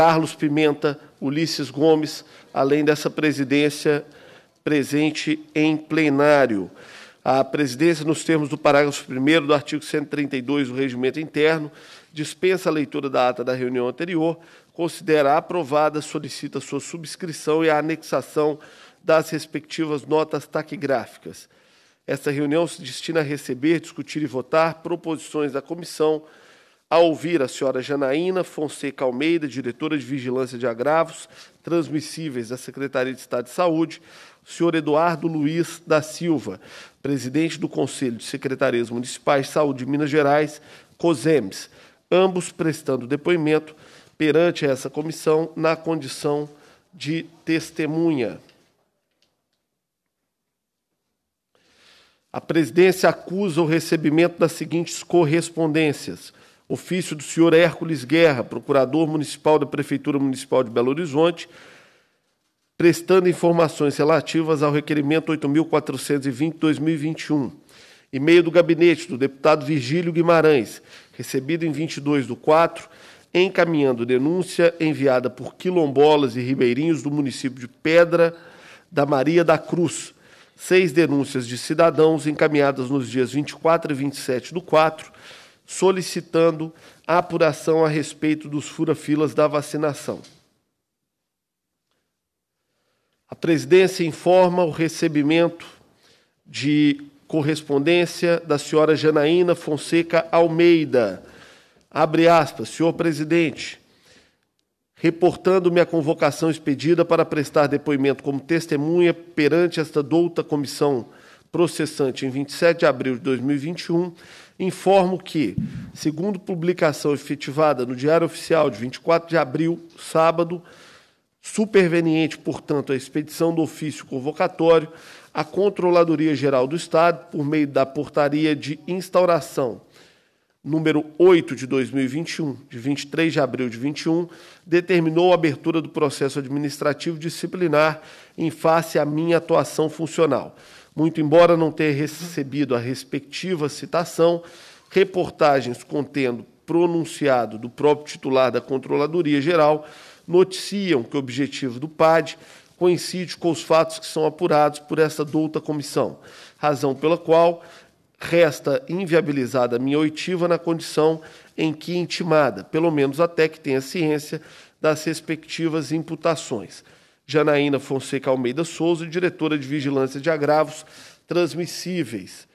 Carlos Pimenta, Ulisses Gomes, além dessa presidência presente em plenário. A presidência, nos termos do parágrafo 1 do artigo 132 do Regimento Interno, dispensa a leitura da ata da reunião anterior, considera aprovada, solicita sua subscrição e a anexação das respectivas notas taquigráficas. Esta reunião se destina a receber, discutir e votar proposições da comissão a ouvir a senhora Janaína Fonseca Almeida, diretora de Vigilância de Agravos Transmissíveis da Secretaria de Estado de Saúde, o senhor Eduardo Luiz da Silva, presidente do Conselho de Secretarias Municipais de Saúde de Minas Gerais, COSEMES, ambos prestando depoimento perante essa comissão na condição de testemunha. A presidência acusa o recebimento das seguintes correspondências: ofício do senhor Hércules Guerra, procurador municipal da Prefeitura Municipal de Belo Horizonte, prestando informações relativas ao requerimento 8.420-2021. E-mail do gabinete do deputado Virgílio Guimarães, recebido em 22 de 4, encaminhando denúncia enviada por quilombolas e ribeirinhos do município de Pedra da Maria da Cruz. Seis denúncias de cidadãos encaminhadas nos dias 24 e 27 do 4, solicitando a apuração a respeito dos fura-filas da vacinação. A presidência informa o recebimento de correspondência da senhora Janaína Fonseca Almeida. Abre aspas, senhor presidente, reportando-me a convocação expedida para prestar depoimento como testemunha perante esta douta comissão processante em 27 de abril de 2021, informo que, segundo publicação efetivada no Diário Oficial de 24 de abril, sábado, superveniente, portanto, à expedição do ofício convocatório, a Controladoria Geral do Estado, por meio da portaria de instauração número 8 de 2021, de 23 de abril de 21, determinou a abertura do processo administrativo disciplinar em face à minha atuação funcional. Muito embora não tenha recebido a respectiva citação, reportagens contendo pronunciado do próprio titular da Controladoria Geral noticiam que o objetivo do PAD coincide com os fatos que são apurados por essa douta comissão, razão pela qual resta inviabilizada a minha oitiva na condição em que intimada, pelo menos até que tenha ciência das respectivas imputações. Janaína Fonseca Almeida Souza, diretora de Vigilância de Agravos Transmissíveis.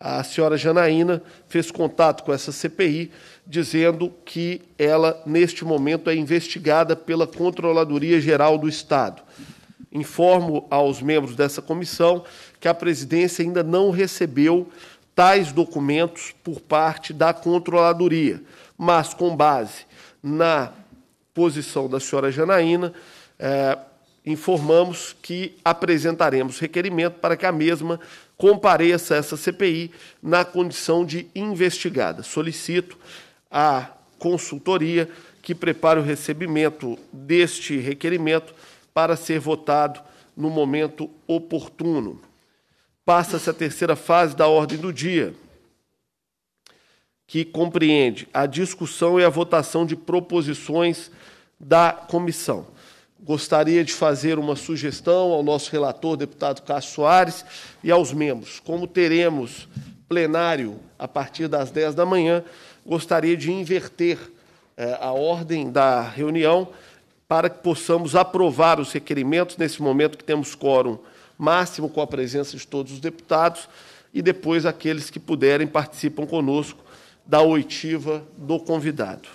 A senhora Janaína fez contato com essa CPI dizendo que ela, neste momento, é investigada pela Controladoria Geral do Estado. Informo aos membros dessa comissão que a presidência ainda não recebeu tais documentos por parte da Controladoria, mas com base na posição da senhora Janaína, é, informamos que apresentaremos requerimento para que a mesma compareça a essa CPI na condição de investigada. Solicito à consultoria que prepare o recebimento deste requerimento para ser votado no momento oportuno. Passa-se a terceira fase da ordem do dia, que compreende a discussão e a votação de proposições da comissão. Gostaria de fazer uma sugestão ao nosso relator, deputado Cássio Soares, e aos membros. Como teremos plenário a partir das 10 da manhã, gostaria de inverter eh, a ordem da reunião para que possamos aprovar os requerimentos nesse momento que temos quórum máximo com a presença de todos os deputados e depois aqueles que puderem participam conosco da oitiva do convidado.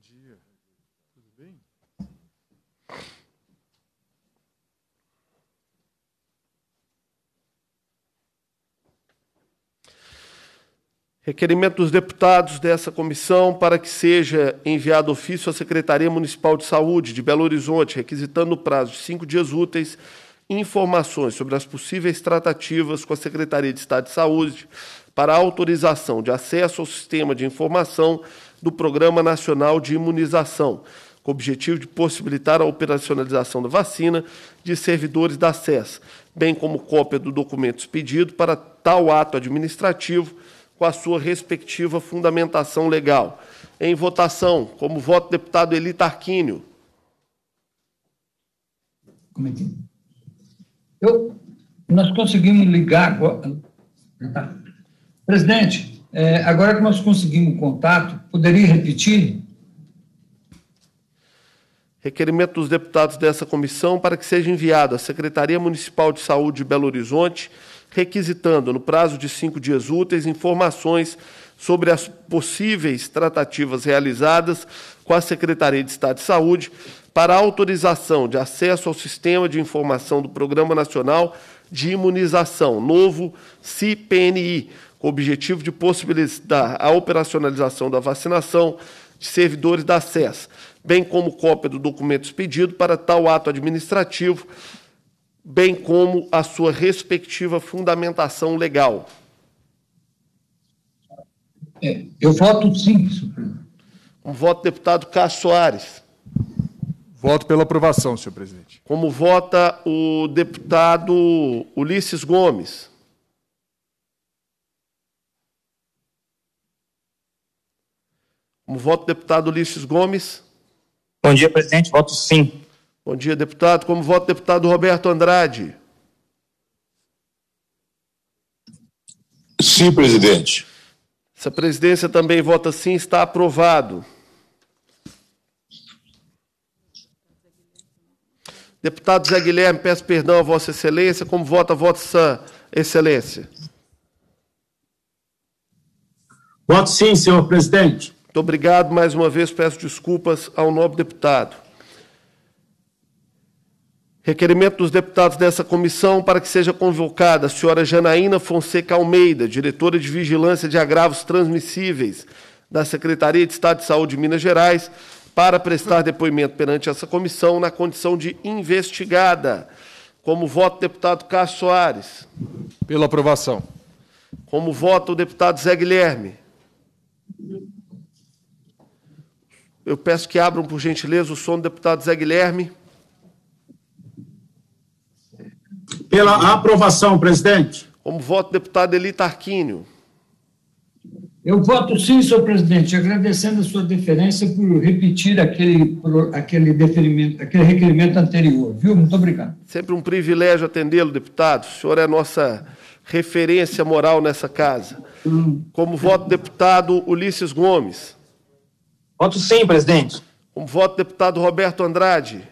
dia. Tudo bem? Requerimento dos deputados dessa comissão para que seja enviado ofício à Secretaria Municipal de Saúde de Belo Horizonte, requisitando o prazo de cinco dias úteis informações sobre as possíveis tratativas com a Secretaria de Estado de Saúde para autorização de acesso ao sistema de informação do Programa Nacional de Imunização, com o objetivo de possibilitar a operacionalização da vacina de servidores da SES, bem como cópia do documento expedido para tal ato administrativo com a sua respectiva fundamentação legal. Em votação, como voto deputado Eli Tarquínio. Como é que... É? Eu, nós conseguimos ligar. Tá. Presidente, é, agora que nós conseguimos contato Poderia repetir? Requerimento dos deputados dessa comissão para que seja enviado à Secretaria Municipal de Saúde de Belo Horizonte, requisitando, no prazo de cinco dias úteis, informações sobre as possíveis tratativas realizadas com a Secretaria de Estado de Saúde para autorização de acesso ao sistema de informação do Programa Nacional de Imunização, novo CIPNI, com o objetivo de possibilitar a operacionalização da vacinação de servidores da SES, bem como cópia do documento expedido para tal ato administrativo, bem como a sua respectiva fundamentação legal. É, eu voto sim, senhor Como voto deputado Cássio Soares. Voto pela aprovação, senhor presidente. Como vota o deputado Ulisses Gomes? Como Voto deputado Ulisses Gomes. Bom dia, presidente. Voto sim. Bom dia, deputado. Como voto deputado Roberto Andrade. Sim, presidente. Se a presidência também vota sim, está aprovado. Deputado Zé Guilherme, peço perdão a Vossa Excelência. Como vota, Vossa Excelência? Voto sim, senhor presidente. Muito obrigado mais uma vez, peço desculpas ao nobre deputado. Requerimento dos deputados dessa comissão para que seja convocada a senhora Janaína Fonseca Almeida, diretora de Vigilância de Agravos Transmissíveis da Secretaria de Estado de Saúde de Minas Gerais, para prestar depoimento perante essa comissão na condição de investigada. Como voto, deputado Cássio Soares. Pela aprovação. Como voto, o deputado Zé Guilherme. Eu peço que abram, por gentileza, o som do deputado Zé Guilherme. Pela aprovação, presidente. Como voto, deputado Eli Tarquínio. Eu voto sim, senhor presidente, agradecendo a sua deferência por repetir aquele, por, aquele, deferimento, aquele requerimento anterior, viu? Muito obrigado. Sempre um privilégio atendê-lo, deputado. O senhor é a nossa referência moral nessa casa. Hum. Como voto, deputado Ulisses Gomes. Voto sim, presidente. Um voto, deputado Roberto Andrade.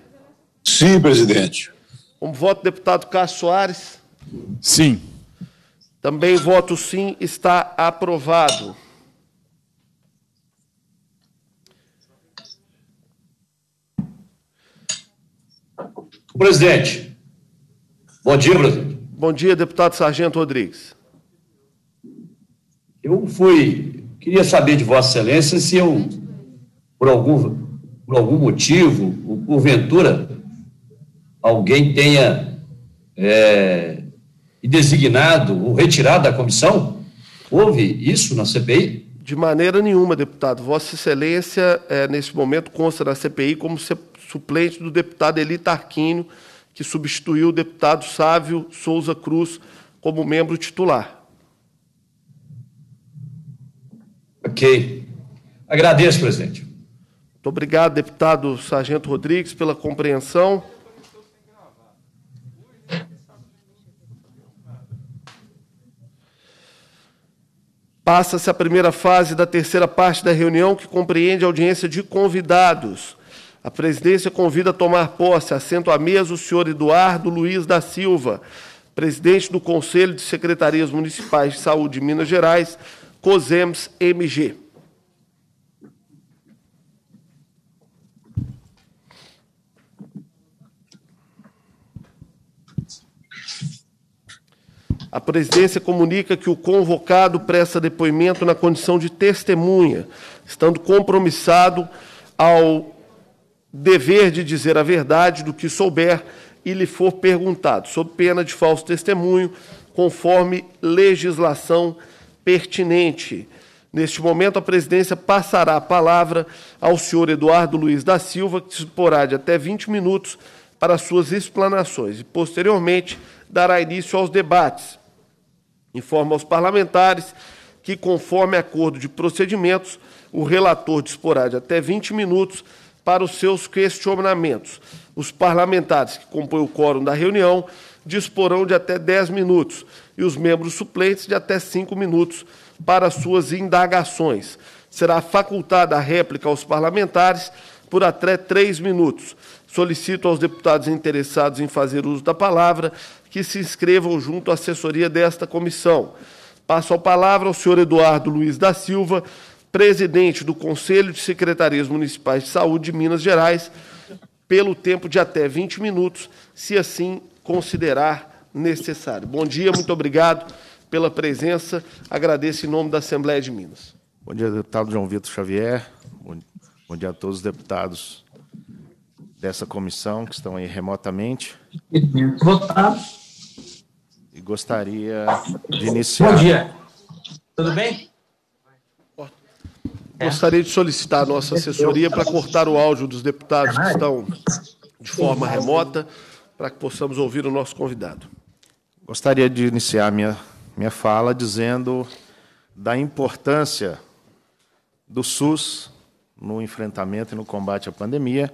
Sim, presidente. Um voto, deputado Cássio Soares. Sim. Também voto sim, está aprovado. Presidente. Bom dia, presidente. Bom dia, deputado Sargento Rodrigues. Eu fui. Queria saber de Vossa Excelência se eu por algum, por algum motivo, ou porventura, alguém tenha é, designado ou retirado da comissão? Houve isso na CPI? De maneira nenhuma, deputado. Vossa Excelência, é, neste momento, consta na CPI como suplente do deputado Eli Tarquínio, que substituiu o deputado Sávio Souza Cruz como membro titular. Ok. Agradeço, presidente. Muito obrigado, deputado Sargento Rodrigues, pela compreensão. Passa-se a primeira fase da terceira parte da reunião, que compreende a audiência de convidados. A presidência convida a tomar posse, assento à mesa o senhor Eduardo Luiz da Silva, presidente do Conselho de Secretarias Municipais de Saúde de Minas Gerais, COSEMS-MG. A presidência comunica que o convocado presta depoimento na condição de testemunha, estando compromissado ao dever de dizer a verdade do que souber e lhe for perguntado, sob pena de falso testemunho, conforme legislação pertinente. Neste momento, a presidência passará a palavra ao senhor Eduardo Luiz da Silva, que disporá de até 20 minutos para suas explanações e, posteriormente, dará início aos debates. Informa aos parlamentares que, conforme acordo de procedimentos, o relator disporá de até 20 minutos para os seus questionamentos. Os parlamentares que compõem o quórum da reunião disporão de até 10 minutos e os membros suplentes de até 5 minutos para suas indagações. Será facultada a réplica aos parlamentares por até 3 minutos. Solicito aos deputados interessados em fazer uso da palavra que se inscrevam junto à assessoria desta comissão. Passo a palavra ao senhor Eduardo Luiz da Silva, presidente do Conselho de Secretarias Municipais de Saúde de Minas Gerais, pelo tempo de até 20 minutos, se assim considerar necessário. Bom dia, muito obrigado pela presença. Agradeço em nome da Assembleia de Minas. Bom dia, deputado João Vitor Xavier. Bom dia a todos os deputados dessa comissão, que estão aí remotamente. E gostaria de iniciar. Bom dia. Tudo bem? É. Gostaria de solicitar a nossa assessoria para cortar o áudio dos deputados que estão de forma remota, para que possamos ouvir o nosso convidado. Gostaria de iniciar minha, minha fala dizendo da importância do SUS no enfrentamento e no combate à pandemia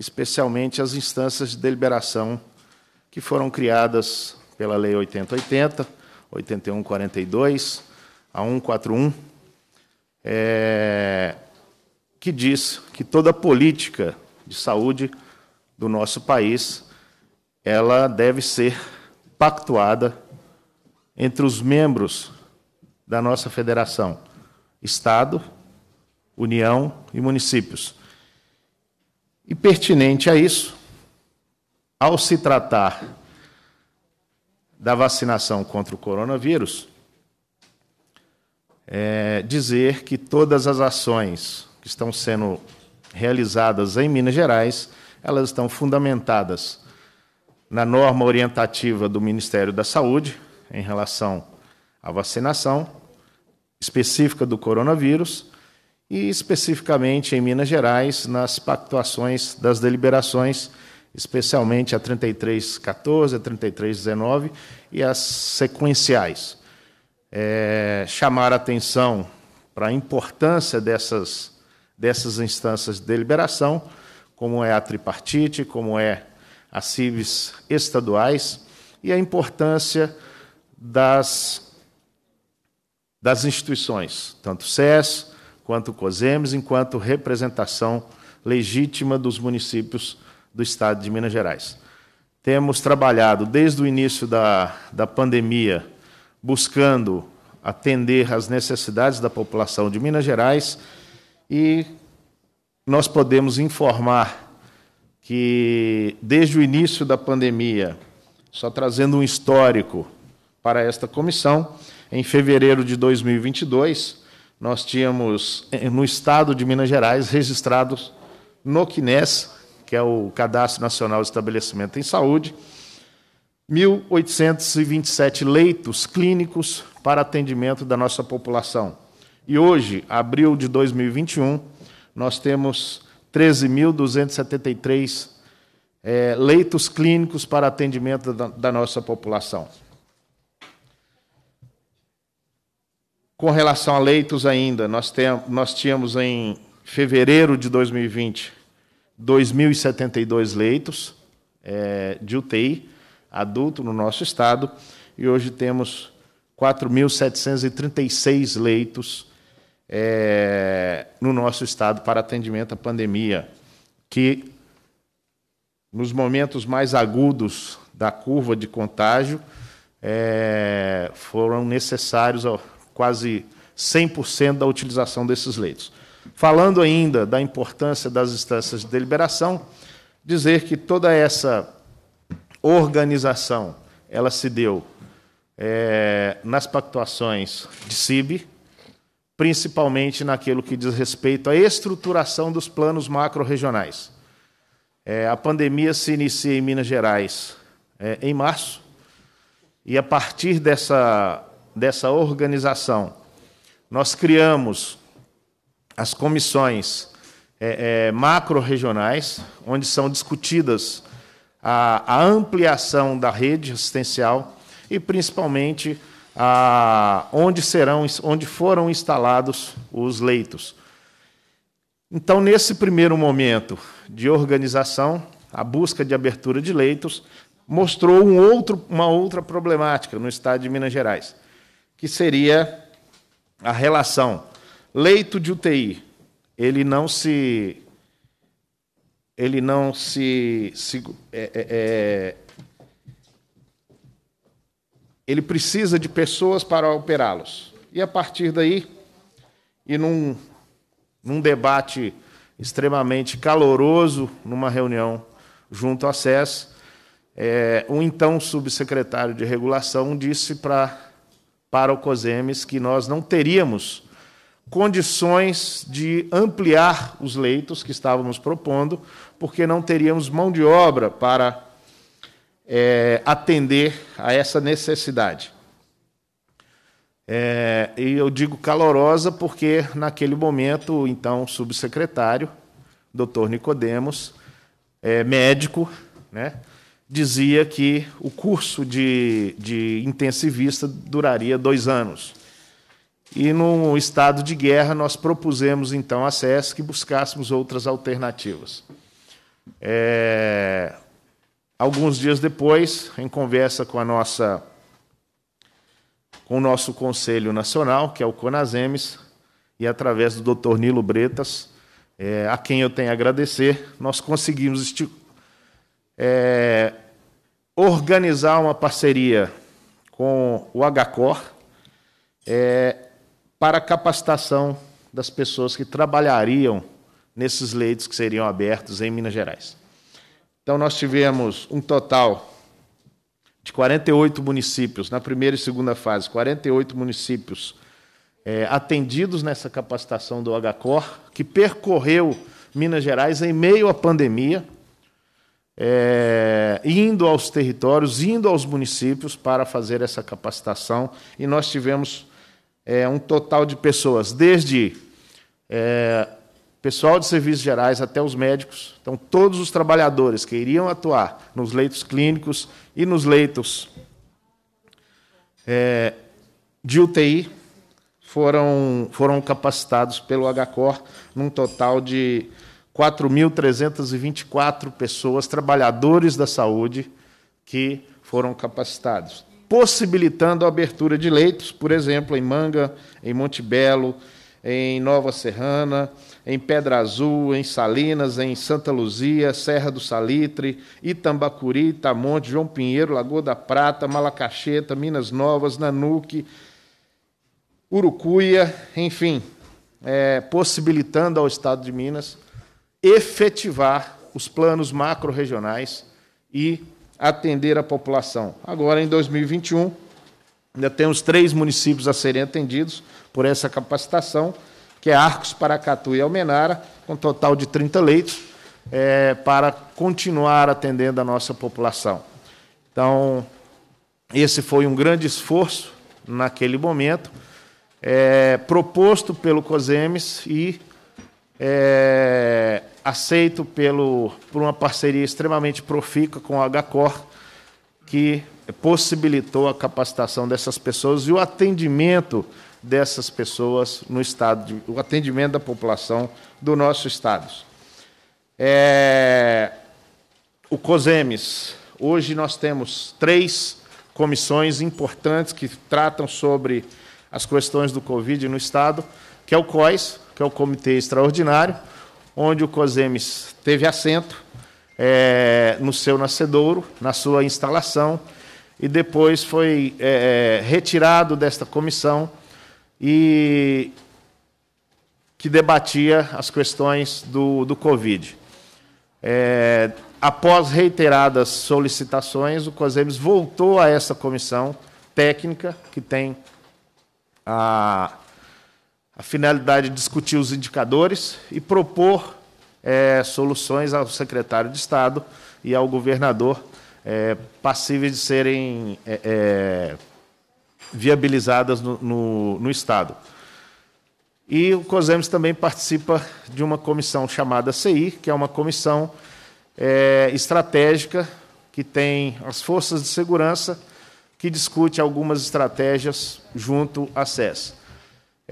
especialmente as instâncias de deliberação que foram criadas pela Lei 8080, 8142, a 141, é, que diz que toda política de saúde do nosso país ela deve ser pactuada entre os membros da nossa federação, Estado, União e municípios. E pertinente a isso, ao se tratar da vacinação contra o coronavírus, é dizer que todas as ações que estão sendo realizadas em Minas Gerais, elas estão fundamentadas na norma orientativa do Ministério da Saúde em relação à vacinação específica do coronavírus e especificamente em Minas Gerais, nas pactuações das deliberações, especialmente a 3314, a 3319 e as sequenciais. É, chamar a atenção para a importância dessas, dessas instâncias de deliberação, como é a tripartite, como é as CIVs estaduais, e a importância das, das instituições, tanto SES, enquanto COSEMES, enquanto representação legítima dos municípios do estado de Minas Gerais. Temos trabalhado desde o início da, da pandemia buscando atender às necessidades da população de Minas Gerais e nós podemos informar que desde o início da pandemia, só trazendo um histórico para esta comissão, em fevereiro de 2022, nós tínhamos eh, no estado de Minas Gerais registrados no CNES, que é o Cadastro Nacional de Estabelecimento em Saúde, 1.827 leitos clínicos para atendimento da nossa população. E hoje, abril de 2021, nós temos 13.273 é, eh, leitos clínicos para atendimento da, da nossa população. Com relação a leitos ainda, nós, tem, nós tínhamos em fevereiro de 2020 2.072 leitos é, de UTI adulto no nosso estado e hoje temos 4.736 leitos é, no nosso estado para atendimento à pandemia, que nos momentos mais agudos da curva de contágio é, foram necessários ao, quase 100% da utilização desses leitos. Falando ainda da importância das instâncias de deliberação, dizer que toda essa organização ela se deu é, nas pactuações de CIB, principalmente naquilo que diz respeito à estruturação dos planos macro-regionais. É, a pandemia se inicia em Minas Gerais é, em março, e a partir dessa dessa organização. Nós criamos as comissões é, é, macro-regionais, onde são discutidas a, a, ampliação da rede assistencial e, principalmente, a, onde, serão, onde foram instalados os leitos. Então, nesse primeiro momento de organização, a busca de abertura de leitos mostrou um outro, uma outra problemática no estado de Minas Gerais que seria a relação leito de UTI. Ele não se. Ele não se. se é, é, é, ele precisa de pessoas para operá-los. E a partir daí, e num, num debate extremamente caloroso, numa reunião junto à SES, é, o então subsecretário de regulação disse para para o COSEMES que nós não teríamos condições de ampliar os leitos que estávamos propondo, porque não teríamos mão de obra para é, atender a essa necessidade. É, e eu digo calorosa porque naquele momento, então, subsecretário, doutor Nicodemos, é, médico, né, dizia que o curso de, de intensivista duraria dois anos. E, num estado de guerra, nós propusemos, então, à SES que buscássemos outras alternativas. É... Alguns dias depois, em conversa com a nossa com o nosso Conselho Nacional, que é o CONASEMES, e através do Dr. Nilo Bretas, é, a quem eu tenho a agradecer, nós conseguimos é, organizar uma parceria com o HCOR é, para capacitação das pessoas que trabalhariam nesses leitos que seriam abertos em Minas Gerais. Então, nós tivemos um total de 48 municípios, na primeira e segunda fase, 48 municípios é, atendidos nessa capacitação do HCOR, que percorreu Minas Gerais em meio à pandemia é, indo aos territórios, indo aos municípios para fazer essa capacitação. E nós tivemos é, um total de pessoas, desde é, pessoal de serviços gerais até os médicos. Então, todos os trabalhadores que iriam atuar nos leitos clínicos e nos leitos é, de UTI foram, foram capacitados pelo HCOR, num total de 4.324 pessoas, trabalhadores da saúde, que foram capacitados, possibilitando a abertura de leitos, por exemplo, em Manga, em Monte Belo, em Nova Serrana, em Pedra Azul, em Salinas, em Santa Luzia, Serra do Salitre, Itambacuri, Itamonte, João Pinheiro, Lagoa da Prata, Malacacheta, Minas Novas, Nanuque, Urucuia, enfim, é, possibilitando ao Estado de Minas efetivar os planos macro-regionais e atender a população. Agora, em 2021, ainda temos três municípios a serem atendidos por essa capacitação, que é Arcos, Paracatu e Almenara, com um total de 30 leitos, é, para continuar atendendo a nossa população. Então, esse foi um grande esforço naquele momento, é, proposto pelo COSEMES e é, aceito pelo, por uma parceria extremamente profícua com a HCOR, que possibilitou a capacitação dessas pessoas e o atendimento dessas pessoas no estado, de, o atendimento da população do nosso estado. É, o COSEMES, hoje nós temos três comissões importantes que tratam sobre as questões do Covid no estado, que é o COIS, que é o Comitê Extraordinário, onde o COSEMES teve assento é, no seu nascedouro, na sua instalação, e depois foi é, é, retirado desta comissão e que debatia as questões do, do Covid. É, após reiteradas solicitações, o COSEMES voltou a essa comissão técnica, que tem a a finalidade é discutir os indicadores e propor é, soluções ao secretário de Estado e ao governador é, passíveis de serem é, é viabilizadas no, no, no Estado. E o COSEMES também participa de uma comissão chamada CI, que é uma comissão é, estratégica que tem as forças de segurança que discute algumas estratégias junto à SES.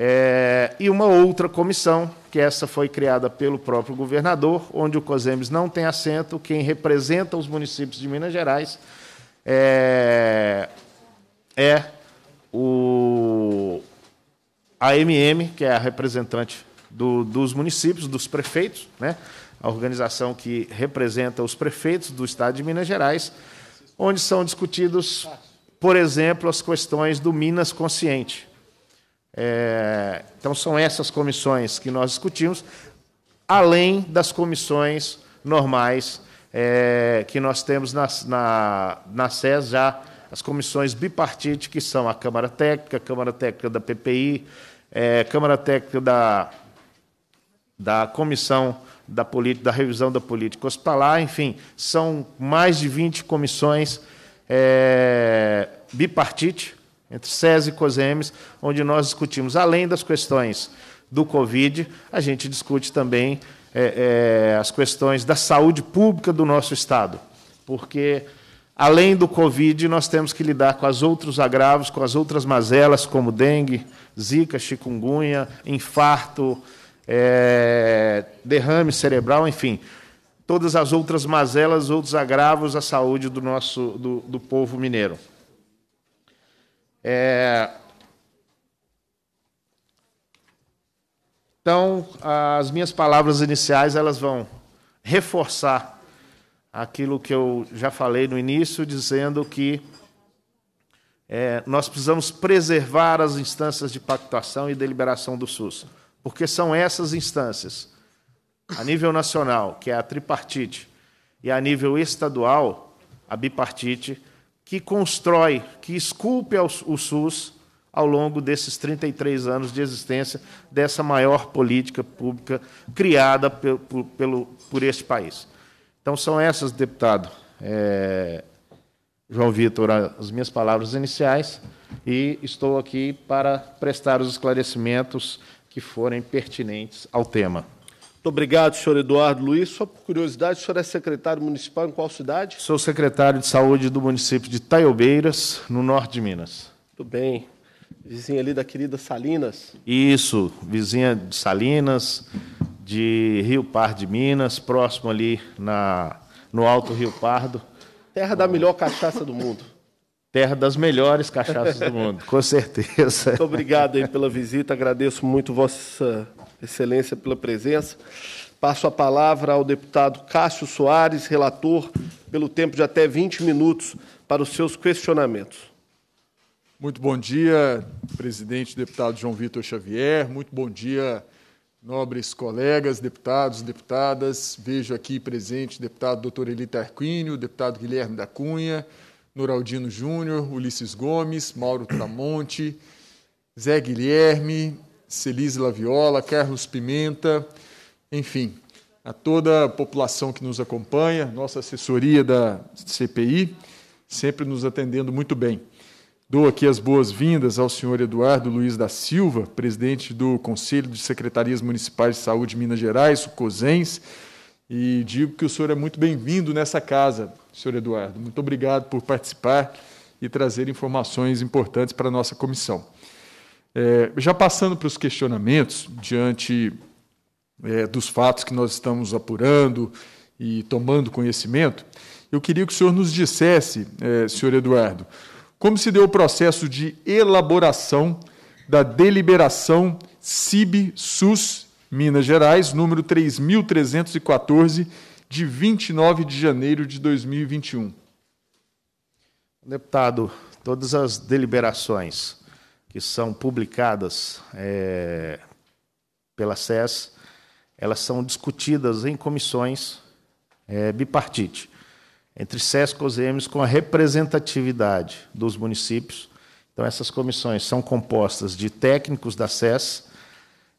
É, e uma outra comissão, que essa foi criada pelo próprio governador, onde o COSEMES não tem assento, quem representa os municípios de Minas Gerais é, é o, a MM, que é a representante do, dos municípios, dos prefeitos, né? a organização que representa os prefeitos do estado de Minas Gerais, onde são discutidos, por exemplo, as questões do Minas Consciente é, então, são essas comissões que nós discutimos, além das comissões normais é, que nós temos na, na, na SES já, as comissões bipartite, que são a Câmara Técnica, a Câmara Técnica da PPI, é, Câmara Técnica da, da Comissão da, política, da Revisão da Política Hospitalar, enfim, são mais de 20 comissões é, bipartite, entre SES e COSEMES, onde nós discutimos, além das questões do Covid, a gente discute também é, é, as questões da saúde pública do nosso Estado, porque além do Covid, nós temos que lidar com os outros agravos, com as outras mazelas, como dengue, zika, chikungunya, infarto, é, derrame cerebral, enfim, todas as outras mazelas, outros agravos à saúde do nosso do, do povo mineiro. É... Então, as minhas palavras iniciais elas vão reforçar aquilo que eu já falei no início, dizendo que é, nós precisamos preservar as instâncias de pactuação e deliberação do SUS, porque são essas instâncias, a nível nacional, que é a tripartite, e a nível estadual, a bipartite, que constrói, que esculpe o SUS ao longo desses 33 anos de existência dessa maior política pública criada por, por, por este país. Então, são essas, deputado é, João Vitor, as minhas palavras iniciais, e estou aqui para prestar os esclarecimentos que forem pertinentes ao tema. Muito obrigado, senhor Eduardo Luiz. Só por curiosidade, o senhor é secretário municipal em qual cidade? Sou secretário de saúde do município de Taiobeiras, no norte de Minas. Muito bem. Vizinha ali da querida Salinas. Isso, vizinha de Salinas, de Rio Pardo de Minas, próximo ali na, no Alto Rio Pardo. Terra da melhor cachaça do mundo. Terra das melhores cachaças do mundo, com certeza. Muito obrigado aí pela visita, agradeço muito vossa Excelência, pela presença. Passo a palavra ao deputado Cássio Soares, relator, pelo tempo de até 20 minutos para os seus questionamentos. Muito bom dia, presidente deputado João Vitor Xavier. Muito bom dia, nobres colegas, deputados, deputadas. Vejo aqui presente deputado doutor Elita Tarquínio, deputado Guilherme da Cunha, Noraldino Júnior, Ulisses Gomes, Mauro Tramonte, Zé Guilherme, Celise Laviola, Carlos Pimenta, enfim, a toda a população que nos acompanha, nossa assessoria da CPI, sempre nos atendendo muito bem. Dou aqui as boas-vindas ao senhor Eduardo Luiz da Silva, presidente do Conselho de Secretarias Municipais de Saúde de Minas Gerais, o COSENS, e digo que o senhor é muito bem-vindo nessa casa, senhor Eduardo. Muito obrigado por participar e trazer informações importantes para a nossa comissão. É, já passando para os questionamentos, diante é, dos fatos que nós estamos apurando e tomando conhecimento, eu queria que o senhor nos dissesse, é, senhor Eduardo, como se deu o processo de elaboração da deliberação CIB-SUS Minas Gerais, número 3.314, de 29 de janeiro de 2021. Deputado, todas as deliberações que são publicadas é, pela SES, elas são discutidas em comissões é, bipartite, entre SES e COSEMES, com a representatividade dos municípios. Então, essas comissões são compostas de técnicos da SES,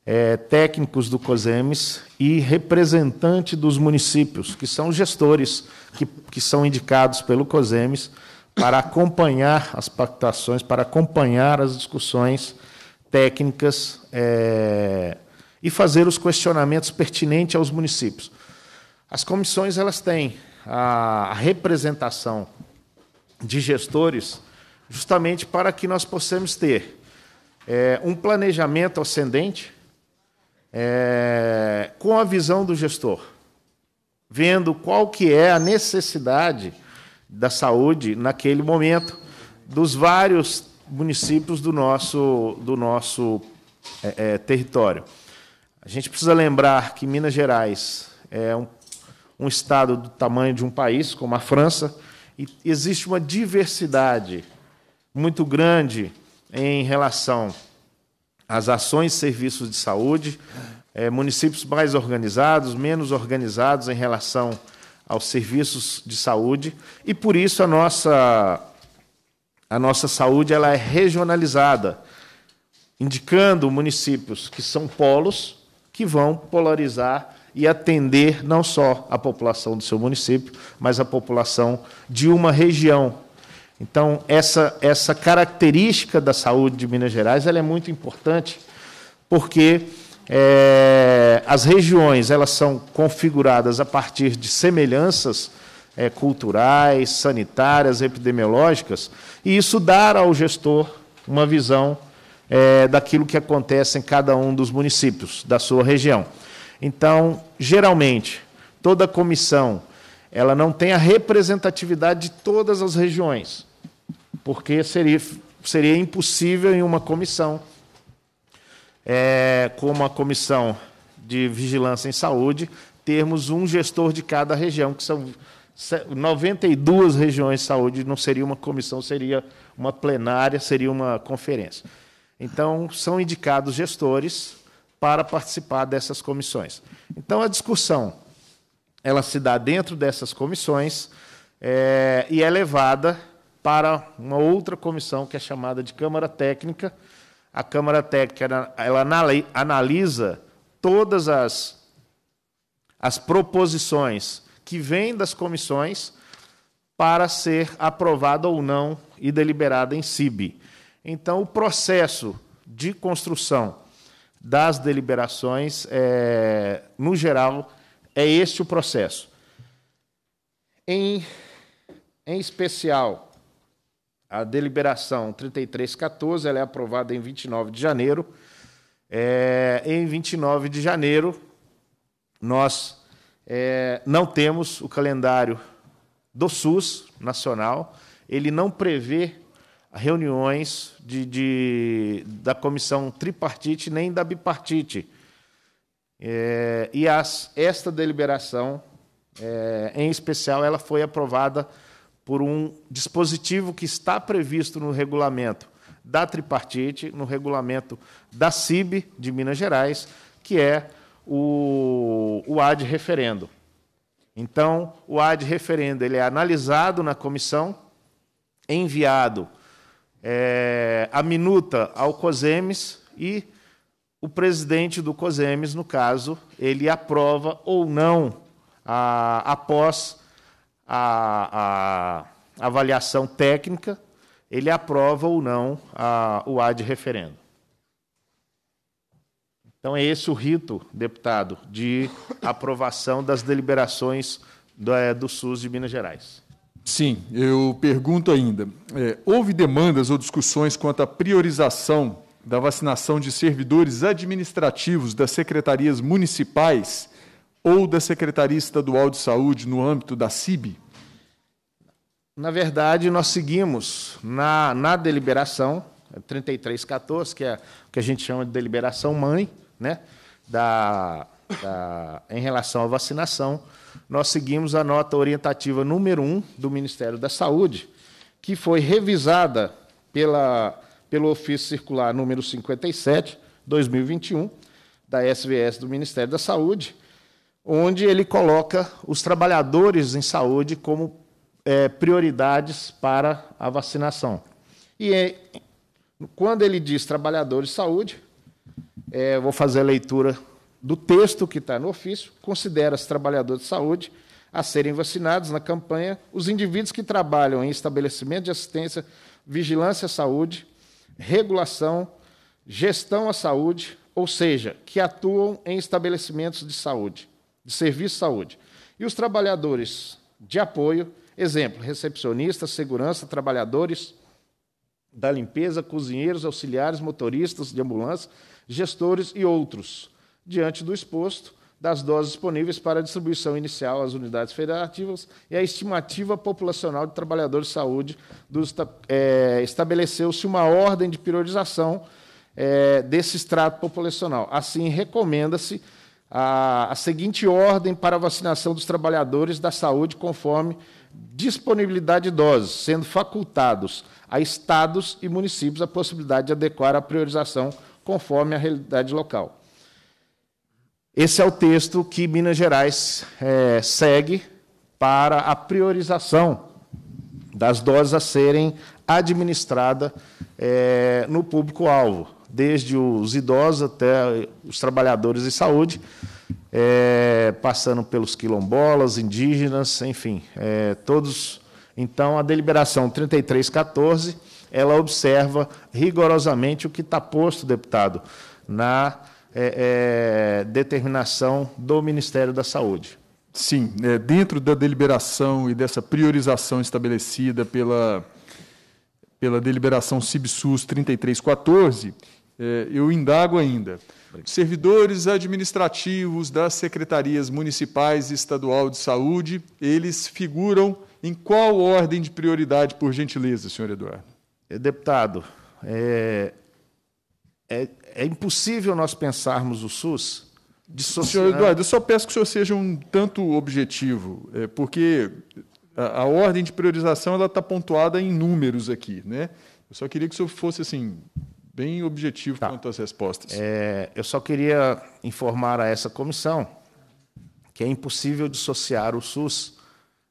é, técnicos do COSEMES e representante dos municípios, que são gestores que, que são indicados pelo COSEMES para acompanhar as pactações, para acompanhar as discussões técnicas é, e fazer os questionamentos pertinentes aos municípios. As comissões elas têm a representação de gestores justamente para que nós possamos ter é, um planejamento ascendente é, com a visão do gestor, vendo qual que é a necessidade da saúde naquele momento, dos vários municípios do nosso, do nosso é, é, território. A gente precisa lembrar que Minas Gerais é um, um estado do tamanho de um país, como a França, e existe uma diversidade muito grande em relação às ações e serviços de saúde, é, municípios mais organizados, menos organizados em relação aos serviços de saúde, e por isso a nossa, a nossa saúde ela é regionalizada, indicando municípios que são polos que vão polarizar e atender não só a população do seu município, mas a população de uma região. Então, essa, essa característica da saúde de Minas Gerais ela é muito importante, porque é, as regiões elas são configuradas a partir de semelhanças é, culturais, sanitárias, epidemiológicas, e isso dá ao gestor uma visão é, daquilo que acontece em cada um dos municípios da sua região. Então, geralmente, toda comissão ela não tem a representatividade de todas as regiões, porque seria, seria impossível em uma comissão é, como a Comissão de Vigilância em Saúde, termos um gestor de cada região, que são 92 regiões de saúde, não seria uma comissão, seria uma plenária, seria uma conferência. Então, são indicados gestores para participar dessas comissões. Então, a discussão ela se dá dentro dessas comissões é, e é levada para uma outra comissão que é chamada de Câmara Técnica, a Câmara Técnica ela analisa todas as, as proposições que vêm das comissões para ser aprovada ou não e deliberada em CIB. Então, o processo de construção das deliberações, é, no geral, é este o processo. Em, em especial, a deliberação 3314 ela é aprovada em 29 de janeiro. É, em 29 de janeiro, nós é, não temos o calendário do SUS nacional, ele não prevê reuniões de, de da comissão tripartite nem da bipartite. É, e as, esta deliberação, é, em especial, ela foi aprovada por um dispositivo que está previsto no regulamento da tripartite, no regulamento da CIB de Minas Gerais, que é o, o AD referendo. Então, o AD referendo ele é analisado na comissão, enviado é, a minuta ao COSEMES e o presidente do COSEMES, no caso, ele aprova ou não a, após a, a avaliação técnica, ele aprova ou não a, o ad referendo. Então, é esse o rito, deputado, de aprovação das deliberações do, é, do SUS de Minas Gerais. Sim, eu pergunto ainda: é, houve demandas ou discussões quanto à priorização da vacinação de servidores administrativos das secretarias municipais ou da Secretaria Estadual de Saúde no âmbito da CIB? Na verdade, nós seguimos na, na deliberação 3314, é que é o que a gente chama de deliberação mãe, né, da, da, em relação à vacinação, nós seguimos a nota orientativa número 1 do Ministério da Saúde, que foi revisada pela, pelo ofício circular número 57, 2021, da SVS do Ministério da Saúde, onde ele coloca os trabalhadores em saúde como é, prioridades para a vacinação. E é, quando ele diz trabalhadores de saúde, é, vou fazer a leitura do texto que está no ofício, considera-se trabalhadores de saúde a serem vacinados na campanha os indivíduos que trabalham em estabelecimentos de assistência, vigilância à saúde, regulação, gestão à saúde, ou seja, que atuam em estabelecimentos de saúde de serviço de saúde. E os trabalhadores de apoio, exemplo, recepcionistas, segurança, trabalhadores da limpeza, cozinheiros, auxiliares, motoristas de ambulância, gestores e outros. Diante do exposto, das doses disponíveis para distribuição inicial às unidades federativas e a estimativa populacional de trabalhadores de saúde dos, é, estabeleceu-se uma ordem de priorização é, desse extrato populacional. Assim, recomenda-se a, a seguinte ordem para a vacinação dos trabalhadores da saúde conforme disponibilidade de doses, sendo facultados a estados e municípios a possibilidade de adequar a priorização conforme a realidade local. Esse é o texto que Minas Gerais é, segue para a priorização das doses a serem administradas é, no público-alvo desde os idosos até os trabalhadores de saúde, é, passando pelos quilombolas, indígenas, enfim, é, todos. Então, a deliberação 3314, ela observa rigorosamente o que está posto, deputado, na é, é determinação do Ministério da Saúde. Sim, é, dentro da deliberação e dessa priorização estabelecida pela, pela deliberação CIBSUS 3314, eh, eu indago ainda. Servidores administrativos das secretarias municipais e estadual de saúde, eles figuram em qual ordem de prioridade, por gentileza, senhor Eduardo? Eh, deputado, é, é, é impossível nós pensarmos o SUS dissociando. Senhor Eduardo, eu só peço que o senhor seja um tanto objetivo, é, porque a, a ordem de priorização ela está pontuada em números aqui, né? Eu só queria que o senhor fosse assim bem objetivo tá. quanto às respostas. É, eu só queria informar a essa comissão que é impossível dissociar o SUS,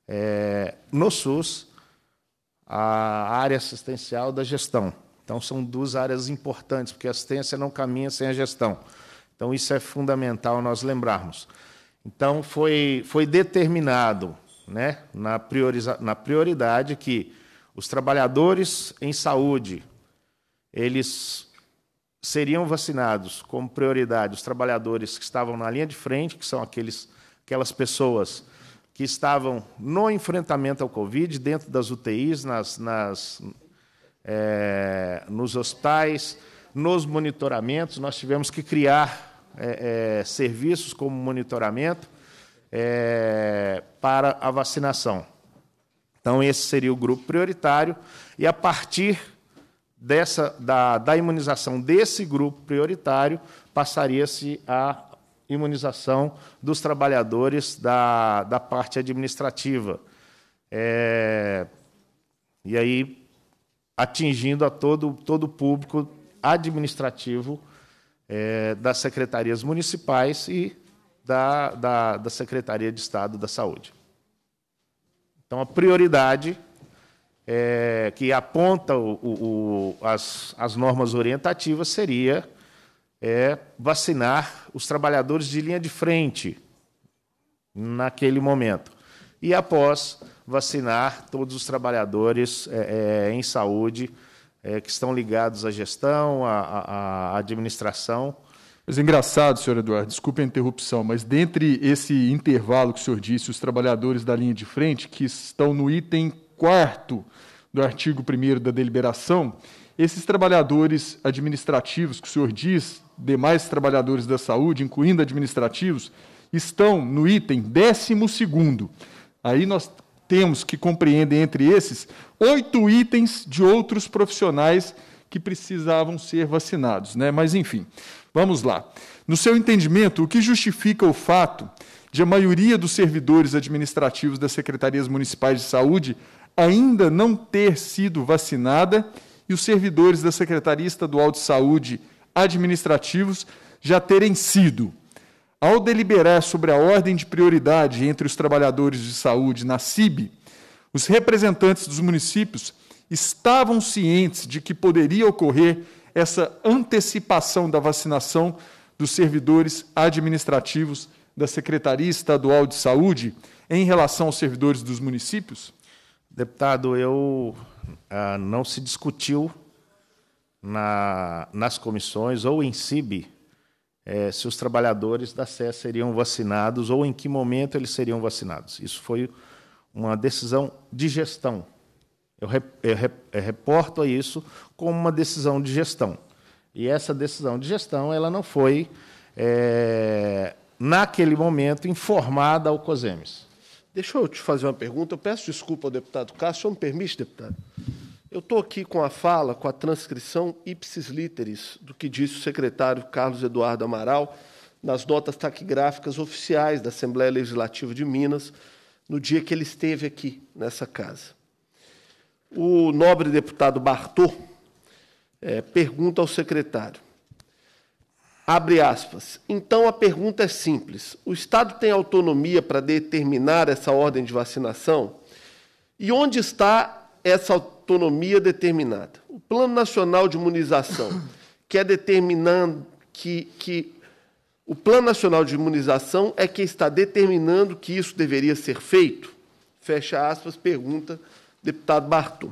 é, no SUS, a área assistencial da gestão. Então, são duas áreas importantes, porque a assistência não caminha sem a gestão. Então, isso é fundamental nós lembrarmos. Então, foi, foi determinado né, na, prioriza, na prioridade que os trabalhadores em saúde eles seriam vacinados como prioridade os trabalhadores que estavam na linha de frente, que são aqueles, aquelas pessoas que estavam no enfrentamento ao Covid, dentro das UTIs, nas, nas é, nos hospitais, nos monitoramentos. Nós tivemos que criar é, é, serviços como monitoramento para a vacinação. Então, esse seria o grupo prioritário, e a partir dessa, da, da imunização desse grupo prioritário passaria-se a imunização dos trabalhadores da, da parte administrativa. É, e aí, atingindo a todo, todo o público administrativo é, das secretarias municipais e da, da, da Secretaria de Estado da Saúde. Então, a prioridade é, que aponta o, o, o, as, as normas orientativas seria é, vacinar os trabalhadores de linha de frente naquele momento. E após vacinar todos os trabalhadores é, é em saúde é, que estão ligados à gestão, à, à administração. Mas é engraçado, senhor Eduardo, desculpe a interrupção, mas dentre esse intervalo que o senhor disse, os trabalhadores da linha de frente, que estão no item quarto do artigo 1 da deliberação, esses trabalhadores administrativos que o senhor diz, demais trabalhadores da saúde, incluindo administrativos, estão no item 12. Aí nós temos que compreendem entre esses oito itens de outros profissionais que precisavam ser vacinados, né? Mas enfim, vamos lá. No seu entendimento, o que justifica o fato de a maioria dos servidores administrativos das secretarias municipais de saúde ainda não ter sido vacinada e os servidores da Secretaria Estadual de Saúde administrativos já terem sido. Ao deliberar sobre a ordem de prioridade entre os trabalhadores de saúde na CIB, os representantes dos municípios estavam cientes de que poderia ocorrer essa antecipação da vacinação dos servidores administrativos da Secretaria Estadual de Saúde em relação aos servidores dos municípios? Deputado, eu ah, não se discutiu na, nas comissões ou em CIB eh, se os trabalhadores da SES seriam vacinados ou em que momento eles seriam vacinados. Isso foi uma decisão de gestão. Eu, rep, eu, rep, eu reporto isso como uma decisão de gestão. E essa decisão de gestão ela não foi, eh, naquele momento, informada ao COSEMES. Deixa eu te fazer uma pergunta. Eu peço desculpa ao deputado Castro, O senhor me permite, deputado? Eu estou aqui com a fala, com a transcrição ipsis literis do que disse o secretário Carlos Eduardo Amaral nas notas taquigráficas oficiais da Assembleia Legislativa de Minas no dia que ele esteve aqui nessa casa. O nobre deputado Bartô é, pergunta ao secretário Abre aspas. Então a pergunta é simples: o Estado tem autonomia para determinar essa ordem de vacinação? E onde está essa autonomia determinada? O Plano Nacional de Imunização, que é determinando que, que o Plano Nacional de Imunização é que está determinando que isso deveria ser feito? Fecha aspas, pergunta deputado Bartô.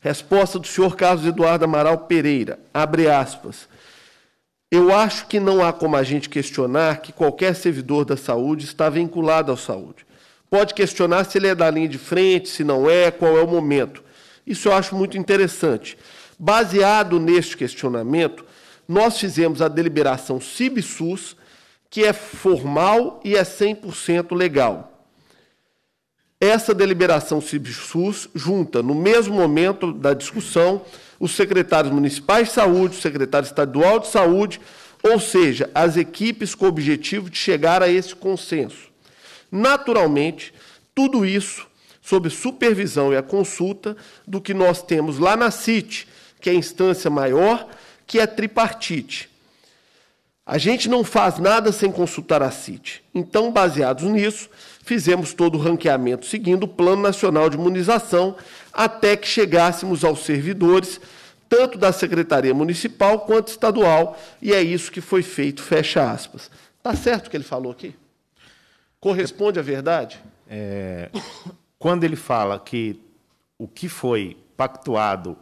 Resposta do senhor Carlos Eduardo Amaral Pereira, abre aspas. Eu acho que não há como a gente questionar que qualquer servidor da saúde está vinculado à saúde. Pode questionar se ele é da linha de frente, se não é, qual é o momento. Isso eu acho muito interessante. Baseado neste questionamento, nós fizemos a deliberação CIBSUS, que é formal e é 100% legal. Essa deliberação CIBSUS junta, no mesmo momento da discussão, os secretários municipais de saúde, o secretário estadual de saúde, ou seja, as equipes com o objetivo de chegar a esse consenso. Naturalmente, tudo isso sob supervisão e a consulta do que nós temos lá na CIT, que é a instância maior, que é tripartite. A gente não faz nada sem consultar a CIT. Então, baseados nisso, fizemos todo o ranqueamento seguindo o Plano Nacional de Imunização, até que chegássemos aos servidores, tanto da Secretaria Municipal quanto estadual, e é isso que foi feito, fecha aspas. Está certo o que ele falou aqui? Corresponde à verdade? É, quando ele fala que o que foi pactuado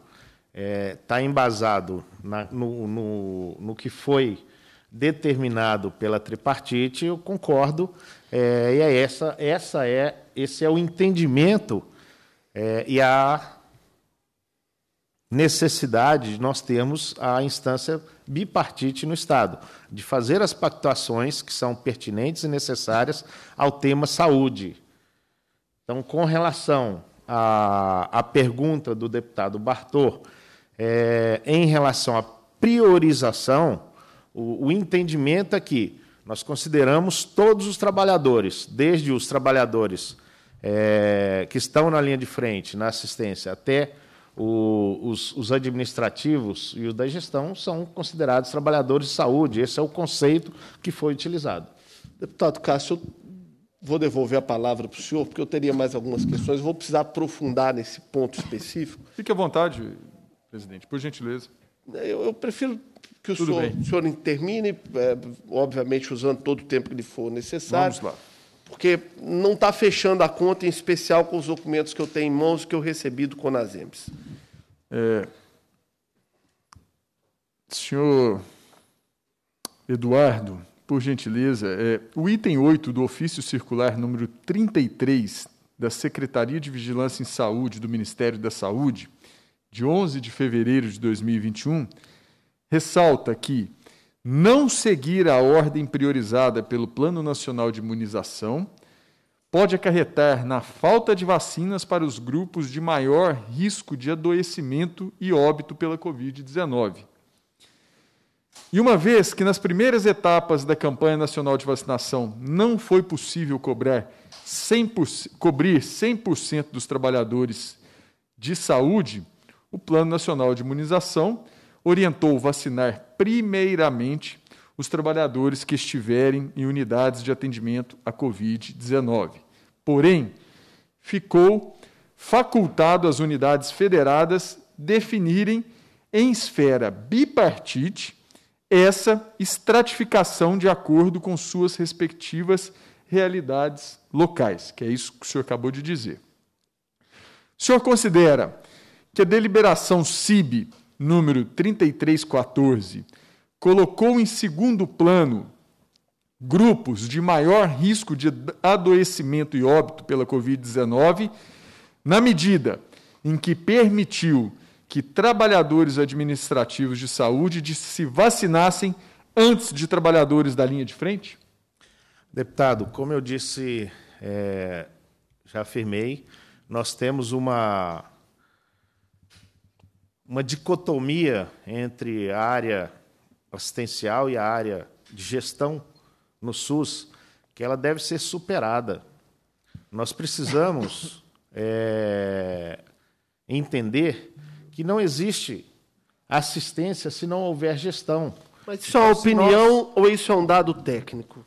está é, tá embasado na, no, no, no, que foi determinado pela tripartite, eu concordo. É, e é essa, essa é, esse é o entendimento é, e a necessidade de nós termos a instância bipartite no Estado, de fazer as pactuações que são pertinentes e necessárias ao tema saúde. Então, com relação à, à pergunta do deputado Bartô, é, em relação à priorização, o, o entendimento é que nós consideramos todos os trabalhadores, desde os trabalhadores é, que estão na linha de frente, na assistência, até o, os, os, administrativos e os da gestão são considerados trabalhadores de saúde. Esse é o conceito que foi utilizado. Deputado Cássio, vou devolver a palavra para o senhor, porque eu teria mais algumas questões. Vou precisar aprofundar nesse ponto específico. Fique à vontade, presidente, por gentileza. Eu, eu prefiro que o senhor, o senhor termine, é, obviamente usando todo o tempo que lhe for necessário. Vamos lá porque não está fechando a conta, em especial com os documentos que eu tenho em mãos, que eu recebi do Conasems. É, senhor Eduardo, por gentileza, é, o item 8 do ofício circular número 33 da Secretaria de Vigilância em Saúde do Ministério da Saúde, de 11 de fevereiro de 2021, ressalta que não seguir a ordem priorizada pelo Plano Nacional de Imunização pode acarretar na falta de vacinas para os grupos de maior risco de adoecimento e óbito pela Covid-19. E uma vez que nas primeiras etapas da campanha nacional de vacinação não foi possível cobrar 100%, cobrir 100% dos trabalhadores de saúde, o Plano Nacional de Imunização orientou vacinar primeiramente os trabalhadores que estiverem em unidades de atendimento à Covid-19. Porém, ficou facultado às unidades federadas definirem em esfera bipartite essa estratificação de acordo com suas respectivas realidades locais, que é isso que o senhor acabou de dizer. O senhor considera que a deliberação CIB número 3314, colocou em segundo plano grupos de maior risco de adoecimento e óbito pela Covid-19, na medida em que permitiu que trabalhadores administrativos de saúde se vacinassem antes de trabalhadores da linha de frente? Deputado, como eu disse, é, já afirmei, nós temos uma uma dicotomia entre a área assistencial e a área de gestão no SUS, que ela deve ser superada. Nós precisamos é, entender que não existe assistência se não houver gestão. Mas isso é uma então, opinião nós... ou isso é um dado técnico?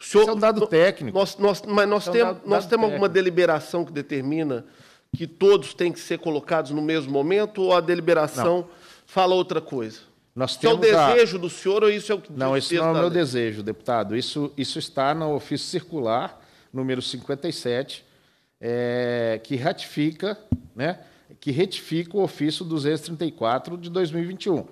senhor, isso é um dado técnico. Nós, nós, mas nós, é um temos, dado, nós temos técnico. alguma deliberação que determina que todos têm que ser colocados no mesmo momento ou a deliberação não. fala outra coisa? Nós isso é o desejo a... do senhor ou isso é o que Não, isso não é o meu lei? desejo, deputado. Isso, isso está no ofício circular número 57, é, que ratifica, né, que retifica o ofício 234 de 2021.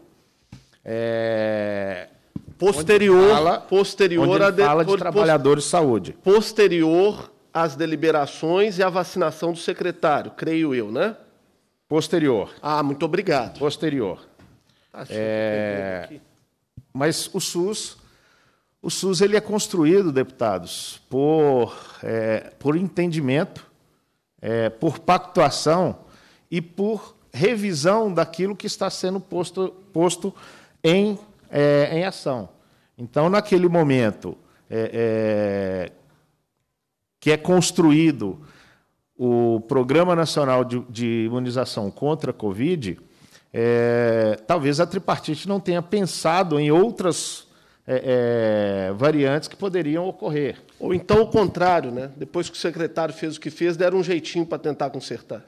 É, posterior, fala, posterior a de, fala de por, trabalhadores de saúde. Posterior as deliberações e a vacinação do secretário, creio eu, né? Posterior. Ah, muito obrigado. Posterior. Ah, é... Mas o SUS, o SUS ele é construído, deputados, por, é, por entendimento, é, por pactuação e por revisão daquilo que está sendo posto, posto em, é, em ação. Então, naquele momento, é, é, que é construído o Programa Nacional de, de Imunização contra a Covid, é, talvez a tripartite não tenha pensado em outras é, é, variantes que poderiam ocorrer. Ou então o contrário, né? Depois que o secretário fez o que fez, deram um jeitinho para tentar consertar.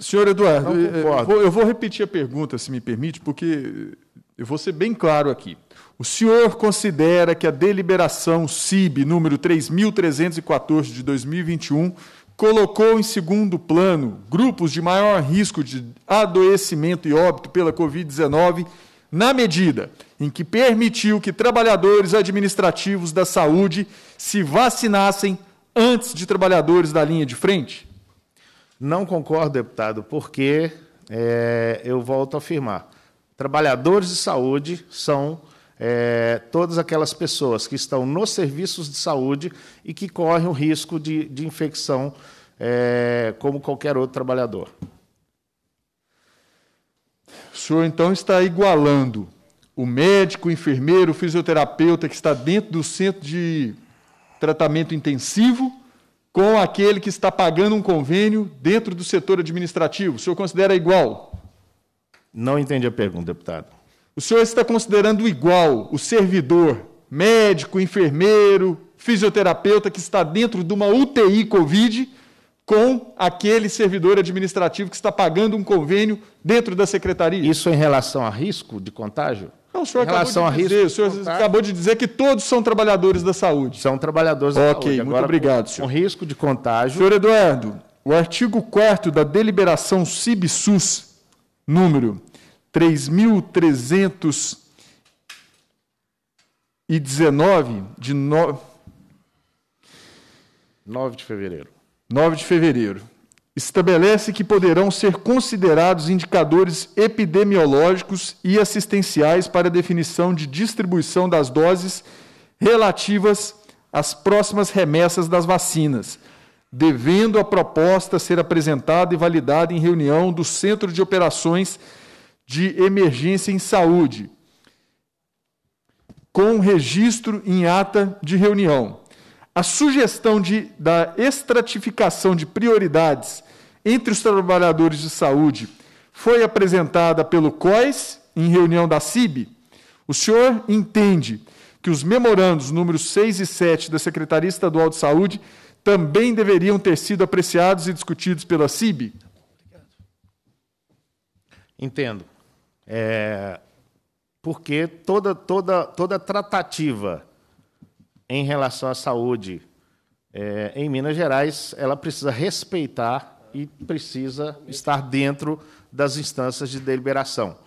Senhor Eduardo, eu vou, eu vou repetir a pergunta, se me permite, porque eu vou ser bem claro aqui. O senhor considera que a deliberação CIB número 3314 de 2021 colocou em segundo plano grupos de maior risco de adoecimento e óbito pela COVID-19 na medida em que permitiu que trabalhadores administrativos da saúde se vacinassem antes de trabalhadores da linha de frente? Não concordo, deputado, porque é, eu volto a afirmar: trabalhadores de saúde são é, todas aquelas pessoas que estão nos serviços de saúde e que correm o risco de, de infecção é, como qualquer outro trabalhador. O senhor então está igualando o médico, o enfermeiro, o fisioterapeuta que está dentro do centro de tratamento intensivo com aquele que está pagando um convênio dentro do setor administrativo. O senhor considera igual? Não entendi a pergunta, deputado. O senhor está considerando igual o servidor, médico, enfermeiro, fisioterapeuta que está dentro de uma UTI Covid com aquele servidor administrativo que está pagando um convênio dentro da secretaria? Isso em relação a risco de contágio? Não, o senhor, acabou de, dizer, risco, o senhor acabou de dizer, que todos são trabalhadores da saúde. São trabalhadores okay, da saúde. Ok, muito obrigado, senhor. Com risco de contágio. Senhor Eduardo, o artigo 4 da deliberação CIBSUS, número 3.319 de nove 9 de fevereiro. 9 de fevereiro. Estabelece que poderão ser considerados indicadores epidemiológicos e assistenciais para definição de distribuição das doses relativas às próximas remessas das vacinas, devendo a proposta ser apresentada e validada em reunião do Centro de Operações de emergência em saúde, com registro em ata de reunião. A sugestão de, da estratificação de prioridades entre os trabalhadores de saúde foi apresentada pelo Coes em reunião da CIB. O senhor entende que os memorandos números 6 e 7 da Secretaria Estadual de Saúde também deveriam ter sido apreciados e discutidos pela CIB? Entendo. É, porque toda, toda, toda tratativa em relação à saúde é, em Minas Gerais, ela precisa respeitar e precisa estar dentro das instâncias de deliberação.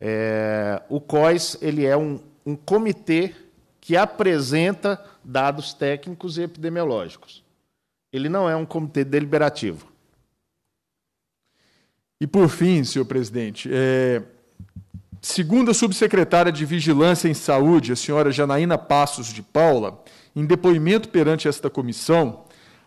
É, o COIS ele é um, um comitê que apresenta dados técnicos e epidemiológicos. Ele não é um comitê deliberativo. E por fim, senhor presidente, é, Segundo a subsecretária de Vigilância em Saúde, a senhora Janaína Passos de Paula, em depoimento perante esta comissão,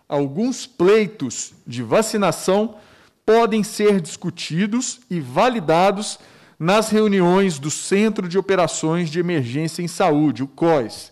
alguns pleitos de vacinação podem ser discutidos e validados nas reuniões do Centro de Operações de Emergência em Saúde, o COES.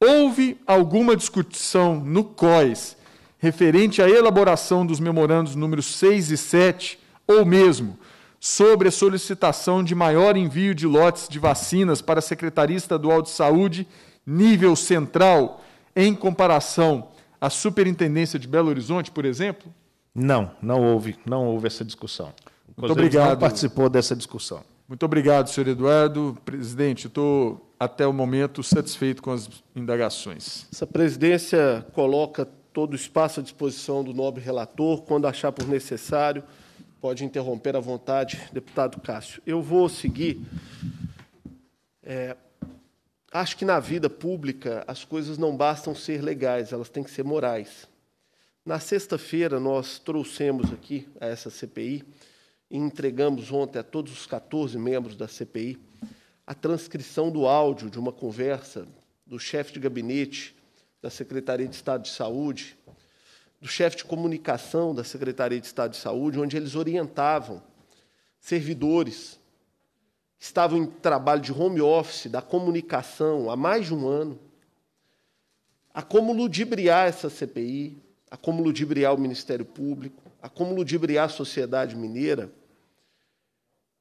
Houve alguma discussão no COES referente à elaboração dos memorandos números 6 e 7, ou mesmo sobre a solicitação de maior envio de lotes de vacinas para a Secretaria Estadual de Saúde, nível central, em comparação à Superintendência de Belo Horizonte, por exemplo? Não, não houve, não houve essa discussão. O Muito obrigado. Não participou dessa discussão. Muito obrigado, senhor Eduardo. Presidente, estou até o momento satisfeito com as indagações. Essa presidência coloca todo o espaço à disposição do nobre relator, quando achar por necessário. Pode interromper à vontade, deputado Cássio. Eu vou seguir. É, acho que na vida pública as coisas não bastam ser legais, elas têm que ser morais. Na sexta-feira, nós trouxemos aqui a essa CPI e entregamos ontem a todos os 14 membros da CPI a transcrição do áudio de uma conversa do chefe de gabinete da Secretaria de Estado de Saúde do chefe de comunicação da Secretaria de Estado de Saúde, onde eles orientavam servidores que estavam em trabalho de home office, da comunicação, há mais de um ano, a como ludibriar essa CPI, a como ludibriar o Ministério Público, a como ludibriar a sociedade mineira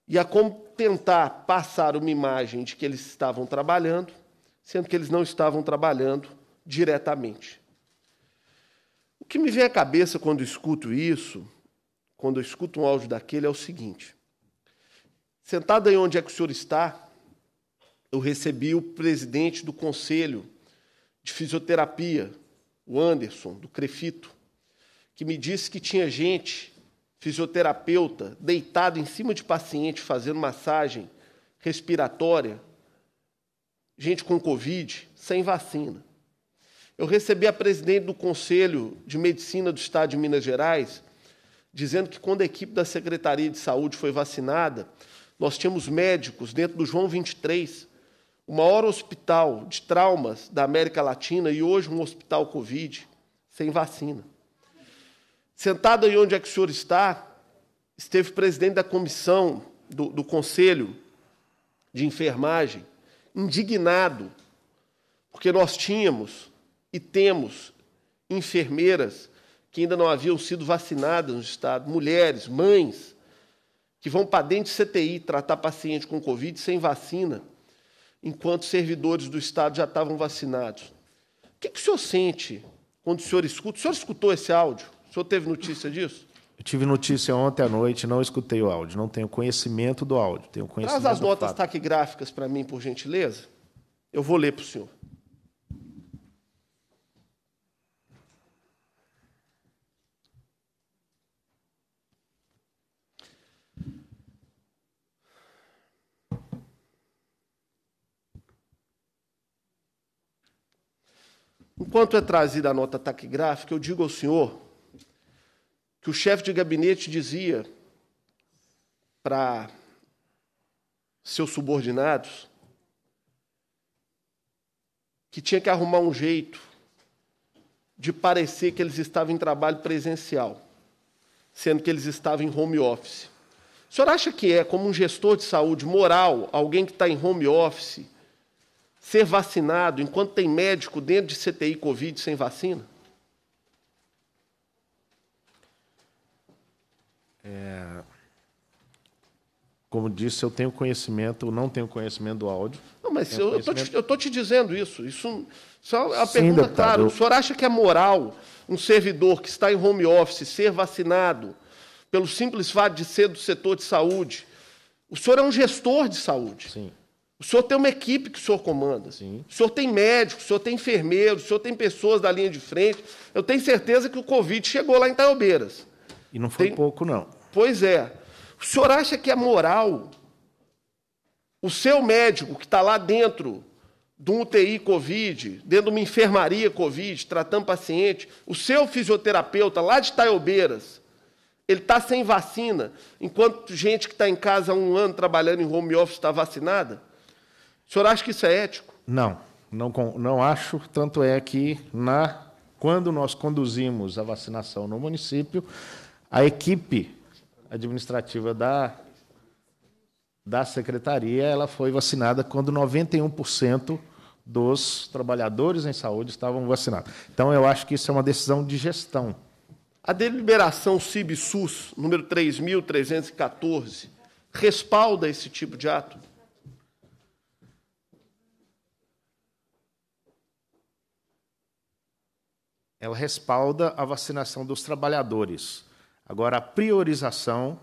e a como tentar passar uma imagem de que eles estavam trabalhando, sendo que eles não estavam trabalhando diretamente. O que me vem à cabeça quando escuto isso, quando escuto um áudio daquele, é o seguinte: sentado aí onde é que o senhor está, eu recebi o presidente do conselho de fisioterapia, o Anderson, do Crefito, que me disse que tinha gente, fisioterapeuta, deitado em cima de paciente fazendo massagem respiratória, gente com Covid, sem vacina. Eu recebi a presidente do Conselho de Medicina do Estado de Minas Gerais, dizendo que quando a equipe da Secretaria de Saúde foi vacinada, nós tínhamos médicos dentro do João 23, o maior hospital de traumas da América Latina e hoje um hospital Covid, sem vacina. Sentado aí onde é que o senhor está, esteve o presidente da comissão do, do Conselho de Enfermagem, indignado, porque nós tínhamos e temos enfermeiras que ainda não haviam sido vacinadas no Estado, mulheres, mães, que vão para dentro de CTI tratar paciente com Covid sem vacina, enquanto servidores do Estado já estavam vacinados. O que, que o senhor sente quando o senhor escuta? O senhor escutou esse áudio? O senhor teve notícia disso? Eu tive notícia ontem à noite, não escutei o áudio, não tenho conhecimento do áudio. Tenho conhecimento Traz as notas taquigráficas para mim, por gentileza. Eu vou ler para o senhor. Enquanto é trazida a nota taquigráfica, eu digo ao senhor que o chefe de gabinete dizia para seus subordinados que tinha que arrumar um jeito de parecer que eles estavam em trabalho presencial, sendo que eles estavam em home office. O senhor acha que é, como um gestor de saúde moral, alguém que está em home office, ser vacinado enquanto tem médico dentro de CTI Covid sem vacina? É... Como disse, eu tenho conhecimento, não tenho conhecimento do áudio. Não, mas eu estou te, te, dizendo isso. Isso só a Sim, pergunta deputado, clara. Eu... O senhor acha que é moral um servidor que está em home office ser vacinado pelo simples fato de ser do setor de saúde? O senhor é um gestor de saúde. Sim. O senhor tem uma equipe que o senhor comanda. Sim. O senhor tem médicos, o senhor tem enfermeiros, o senhor tem pessoas da linha de frente. Eu tenho certeza que o Covid chegou lá em Taiobeiras. E não foi tem... pouco, não. Pois é. O senhor acha que é moral o seu médico que está lá dentro de um UTI Covid, dentro de uma enfermaria Covid, tratando paciente, o seu fisioterapeuta lá de Taiobeiras, ele está sem vacina, enquanto gente que está em casa há um ano trabalhando em home office está vacinada? O senhor acha que isso é ético? Não, não, não acho. Tanto é que, na, quando nós conduzimos a vacinação no município, a equipe administrativa da, da secretaria ela foi vacinada quando 91% dos trabalhadores em saúde estavam vacinados. Então, eu acho que isso é uma decisão de gestão. A deliberação CIB-SUS, número 3.314, respalda esse tipo de ato? ela respalda a vacinação dos trabalhadores. Agora, a priorização,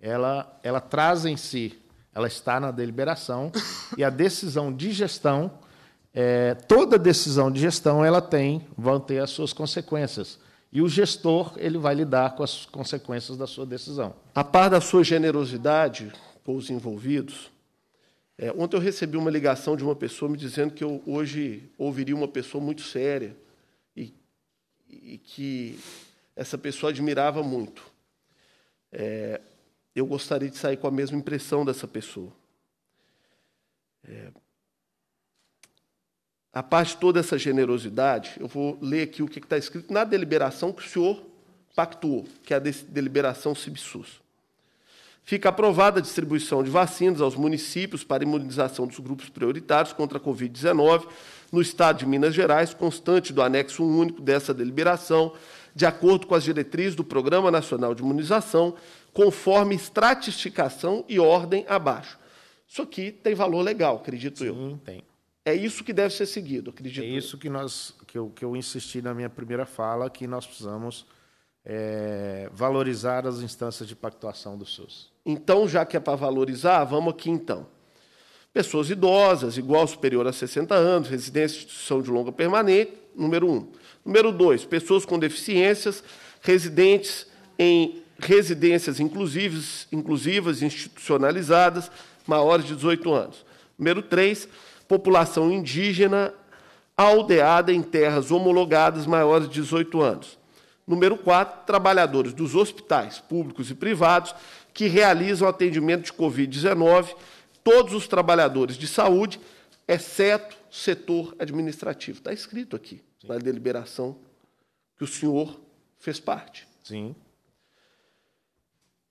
ela, ela traz em si, ela está na deliberação, e a decisão de gestão, é, toda decisão de gestão, ela tem, vão ter as suas consequências. E o gestor, ele vai lidar com as consequências da sua decisão. A par da sua generosidade com os envolvidos, é, ontem eu recebi uma ligação de uma pessoa me dizendo que eu hoje ouviria uma pessoa muito séria, e que essa pessoa admirava muito. É, eu gostaria de sair com a mesma impressão dessa pessoa. É, a parte toda essa generosidade, eu vou ler aqui o que está escrito na deliberação que o senhor pactuou, que é a deliberação Cibsus. Fica aprovada a distribuição de vacinas aos municípios para imunização dos grupos prioritários contra a Covid-19, no Estado de Minas Gerais, constante do anexo único dessa deliberação, de acordo com as diretrizes do Programa Nacional de Imunização, conforme estratificação e ordem abaixo. Isso aqui tem valor legal, acredito Sim, eu. Sim, tem. É isso que deve ser seguido, acredito. É isso eu. que nós que eu, que eu insisti na minha primeira fala que nós precisamos é, valorizar as instâncias de pactuação do SUS. Então, já que é para valorizar, vamos aqui então pessoas idosas, igual ou superior a 60 anos, residência em instituição de longa permanente, número um. Número dois, pessoas com deficiências, residentes em residências inclusivas, inclusivas institucionalizadas, maiores de 18 anos. Número três, população indígena aldeada em terras homologadas maiores de 18 anos. Número 4, trabalhadores dos hospitais públicos e privados que realizam atendimento de Covid-19 todos os trabalhadores de saúde, exceto setor administrativo. Está escrito aqui Sim. na deliberação que o senhor fez parte. Sim.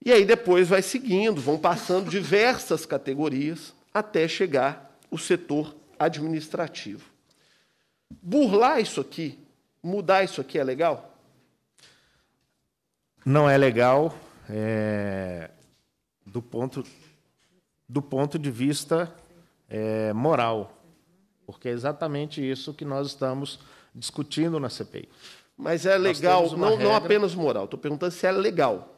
E aí depois vai seguindo, vão passando diversas categorias até chegar o setor administrativo. Burlar isso aqui, mudar isso aqui é legal? Não é legal é... do ponto do ponto de vista é, moral, porque é exatamente isso que nós estamos discutindo na CPI. Mas é legal, não, regra... não apenas moral, estou perguntando se é legal.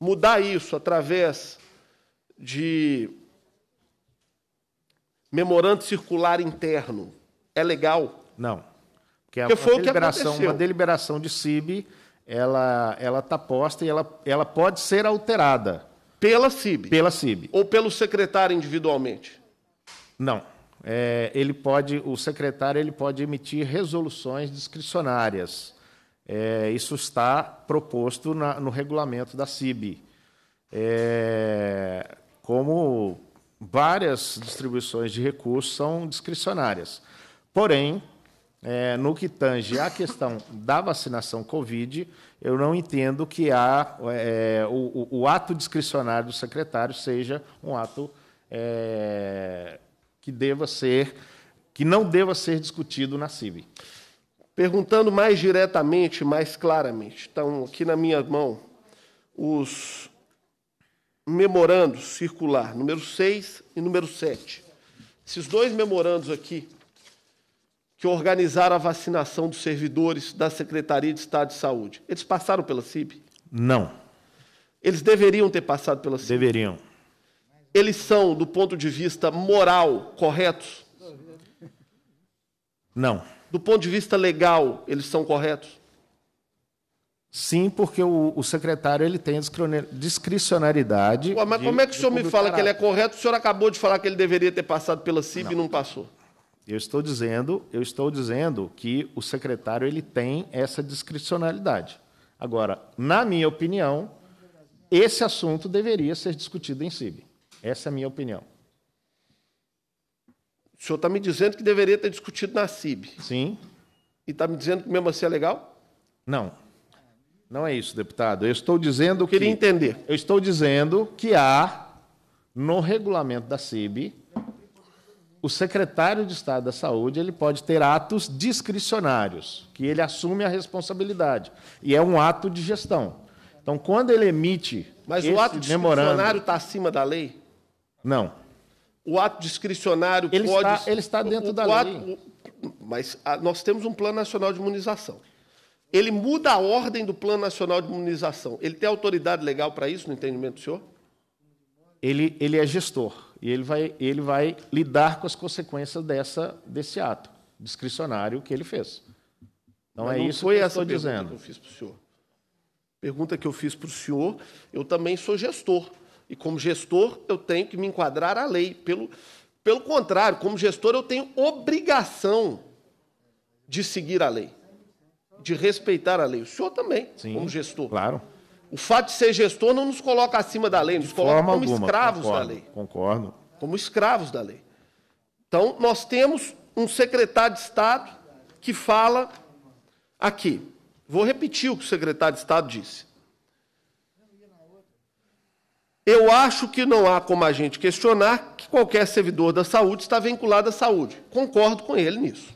Mudar isso através de memorando circular interno é legal? Não. Porque, é porque a, foi a deliberação, uma deliberação de CIB ela ela está posta e ela, ela pode ser alterada. Pela CIB? Pela CIB. Ou pelo secretário individualmente? Não. É, ele pode, o secretário ele pode emitir resoluções discricionárias. É, isso está proposto na, no regulamento da CIB. É, como várias distribuições de recursos são discricionárias. Porém, é, no que tange à questão da vacinação Covid, eu não entendo que há, é, é o, o, ato discricionário do secretário seja um ato é, que deva ser, que não deva ser discutido na CIB. Perguntando mais diretamente, mais claramente, estão aqui na minha mão os memorandos circular número 6 e número 7. Esses dois memorandos aqui, que organizaram a vacinação dos servidores da Secretaria de Estado de Saúde. Eles passaram pela CIB? Não. Eles deveriam ter passado pela CIB? Deveriam. Eles são, do ponto de vista moral, corretos? Não. Do ponto de vista legal, eles são corretos? Sim, porque o, o secretário ele tem a discricionariedade. Ué, mas de, como é que o senhor me fala que ele é correto? O senhor acabou de falar que ele deveria ter passado pela CIB não. e não passou. Eu estou dizendo, eu estou dizendo que o secretário ele tem essa discricionalidade. Agora, na minha opinião, esse assunto deveria ser discutido em CIB. Essa é a minha opinião. O senhor está me dizendo que deveria ter discutido na CIB. Sim. E está me dizendo que mesmo assim é legal? Não. Não é isso, deputado. Eu estou dizendo eu queria que. Queria entender. Eu estou dizendo que há, no regulamento da CIB, o secretário de Estado da Saúde ele pode ter atos discricionários, que ele assume a responsabilidade. E é um ato de gestão. Então, quando ele emite. Mas o ato discricionário está acima da lei? Não. O ato discricionário ele pode. Está, ele está dentro o, da o lei. mas ah, nós temos um Plano Nacional de Imunização. Ele muda a ordem do Plano Nacional de Imunização. Ele tem autoridade legal para isso, no entendimento do senhor? ele, ele é gestor e ele vai, ele vai lidar com as consequências dessa, desse ato discricionário que ele fez. Então Mas é não isso foi que eu estou dizendo. Que eu fiz para o senhor. Pergunta que eu fiz para o senhor, eu também sou gestor. E como gestor, eu tenho que me enquadrar à lei. Pelo, pelo contrário, como gestor, eu tenho obrigação de seguir a lei, de respeitar a lei. O senhor também, Sim, como gestor. Claro. O fato de ser gestor não nos coloca acima da lei, nos coloca como alguma, escravos concordo, da lei. Concordo. Como escravos da lei. Então, nós temos um secretário de Estado que fala aqui. Vou repetir o que o secretário de Estado disse. Eu acho que não há como a gente questionar que qualquer servidor da saúde está vinculado à saúde. Concordo com ele nisso.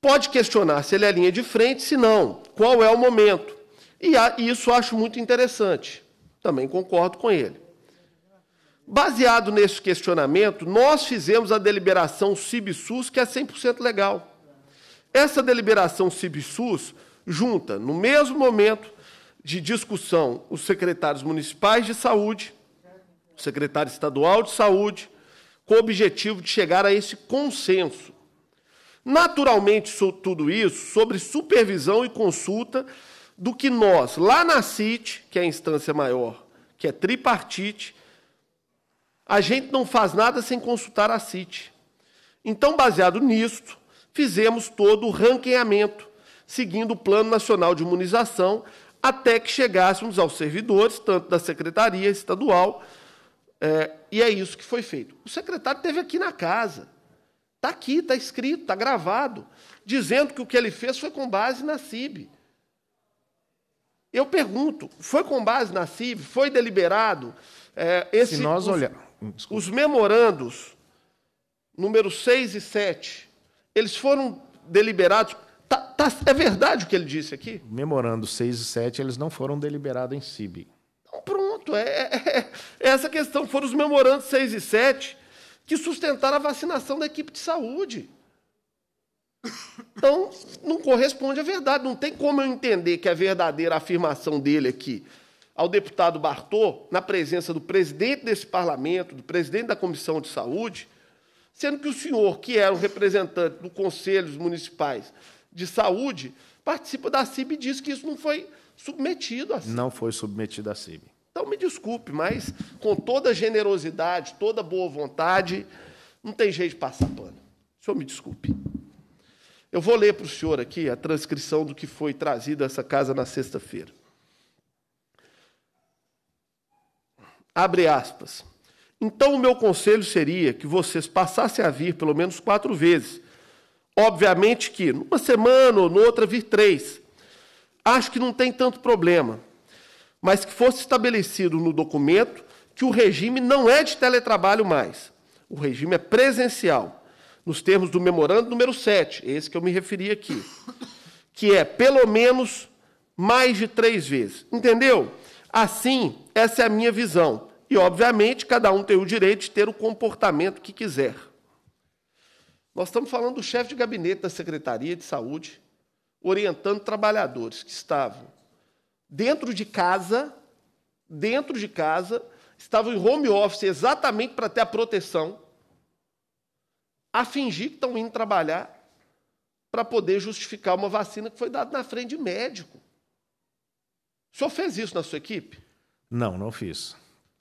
Pode questionar se ele é linha de frente, se não. Qual é o momento? E isso acho muito interessante. Também concordo com ele. Baseado nesse questionamento, nós fizemos a deliberação CIBSUS, que é 100% legal. Essa deliberação CIBSUS junta, no mesmo momento de discussão, os secretários municipais de saúde, o secretário estadual de saúde, com o objetivo de chegar a esse consenso. Naturalmente, tudo isso sobre supervisão e consulta do que nós, lá na CIT, que é a instância maior, que é tripartite, a gente não faz nada sem consultar a CIT. Então, baseado nisto, fizemos todo o ranqueamento, seguindo o Plano Nacional de Imunização, até que chegássemos aos servidores, tanto da Secretaria Estadual, é, e é isso que foi feito. O secretário teve aqui na casa, está aqui, está escrito, está gravado, dizendo que o que ele fez foi com base na CIB. Eu pergunto, foi com base na CIV, foi deliberado é, esse, Se nós olhar... os, hum, os memorandos número 6 e 7, eles foram deliberados. Tá, tá, é verdade o que ele disse aqui? Memorando 6 e 7, eles não foram deliberados em CIB. Então, pronto, é, é, é, é, essa questão. Foram os memorandos 6 e 7 que sustentaram a vacinação da equipe de saúde. Então, não corresponde à verdade. Não tem como eu entender que a verdadeira afirmação dele aqui ao deputado Bartô, na presença do presidente desse parlamento, do presidente da Comissão de Saúde, sendo que o senhor, que era um representante do dos Municipais de Saúde, participa da CIB e diz que isso não foi submetido à CIB. Não foi submetido à CIB. Então, me desculpe, mas com toda generosidade, toda boa vontade, não tem jeito de passar pano. O senhor me desculpe. Eu vou ler para o senhor aqui a transcrição do que foi trazido a essa casa na sexta-feira. Abre aspas. Então, o meu conselho seria que vocês passassem a vir pelo menos quatro vezes. Obviamente que numa semana ou noutra vir três. Acho que não tem tanto problema. Mas que fosse estabelecido no documento que o regime não é de teletrabalho mais. O regime é presencial nos termos do memorando número 7, esse que eu me referi aqui, que é pelo menos mais de três vezes. Entendeu? Assim, essa é a minha visão. E, obviamente, cada um tem o direito de ter o comportamento que quiser. Nós estamos falando do chefe de gabinete da Secretaria de Saúde, orientando trabalhadores que estavam dentro de casa, dentro de casa, estavam em home office exatamente para ter a proteção a fingir que estão indo trabalhar para poder justificar uma vacina que foi dada na frente de médico. O senhor fez isso na sua equipe? Não, não fiz.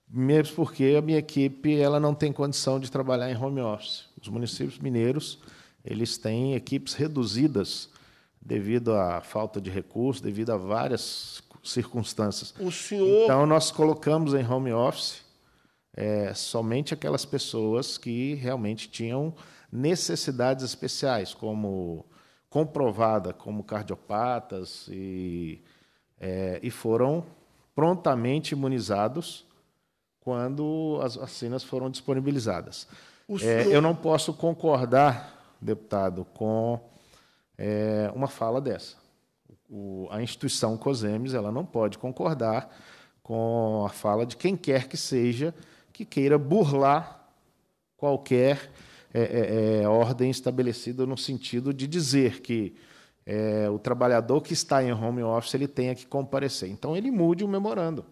Mesmo porque a minha equipe ela não tem condição de trabalhar em home office. Os municípios mineiros eles têm equipes reduzidas devido à falta de recursos, devido a várias circunstâncias. O senhor... Então, nós colocamos em home office é, somente aquelas pessoas que realmente tinham necessidades especiais, como comprovada como cardiopatas e, é, e foram prontamente imunizados quando as vacinas foram disponibilizadas. É, eu não posso concordar, deputado, com é, uma fala dessa. O, a instituição COSEMES ela não pode concordar com a fala de quem quer que seja que queira burlar qualquer é, é, é, ordem estabelecida no sentido de dizer que é, o trabalhador que está em home office ele tenha que comparecer. Então ele mude o memorando.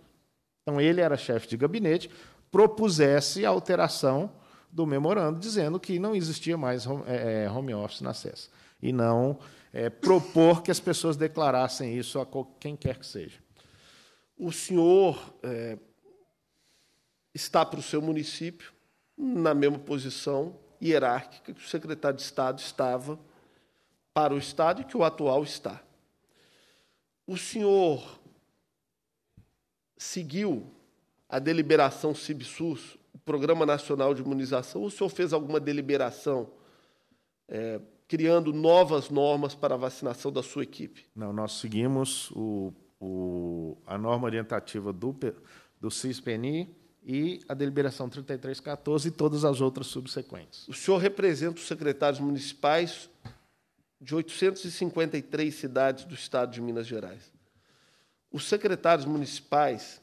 Então ele era chefe de gabinete, propusesse a alteração do memorando, dizendo que não existia mais home, é, é home office na CES. E não é, propor que as pessoas declarassem isso a quem quer que seja. O senhor é, está para o seu município, na mesma posição, hierárquica que o secretário de Estado estava para o Estado e que o atual está. O senhor seguiu a deliberação CIBSUS, o Programa Nacional de Imunização, ou o senhor fez alguma deliberação é, criando novas normas para a vacinação da sua equipe? Não, nós seguimos o, o, a norma orientativa do, do CISPNI, e a deliberação 3314 e todas as outras subsequentes. O senhor representa os secretários municipais de 853 cidades do estado de Minas Gerais. Os secretários municipais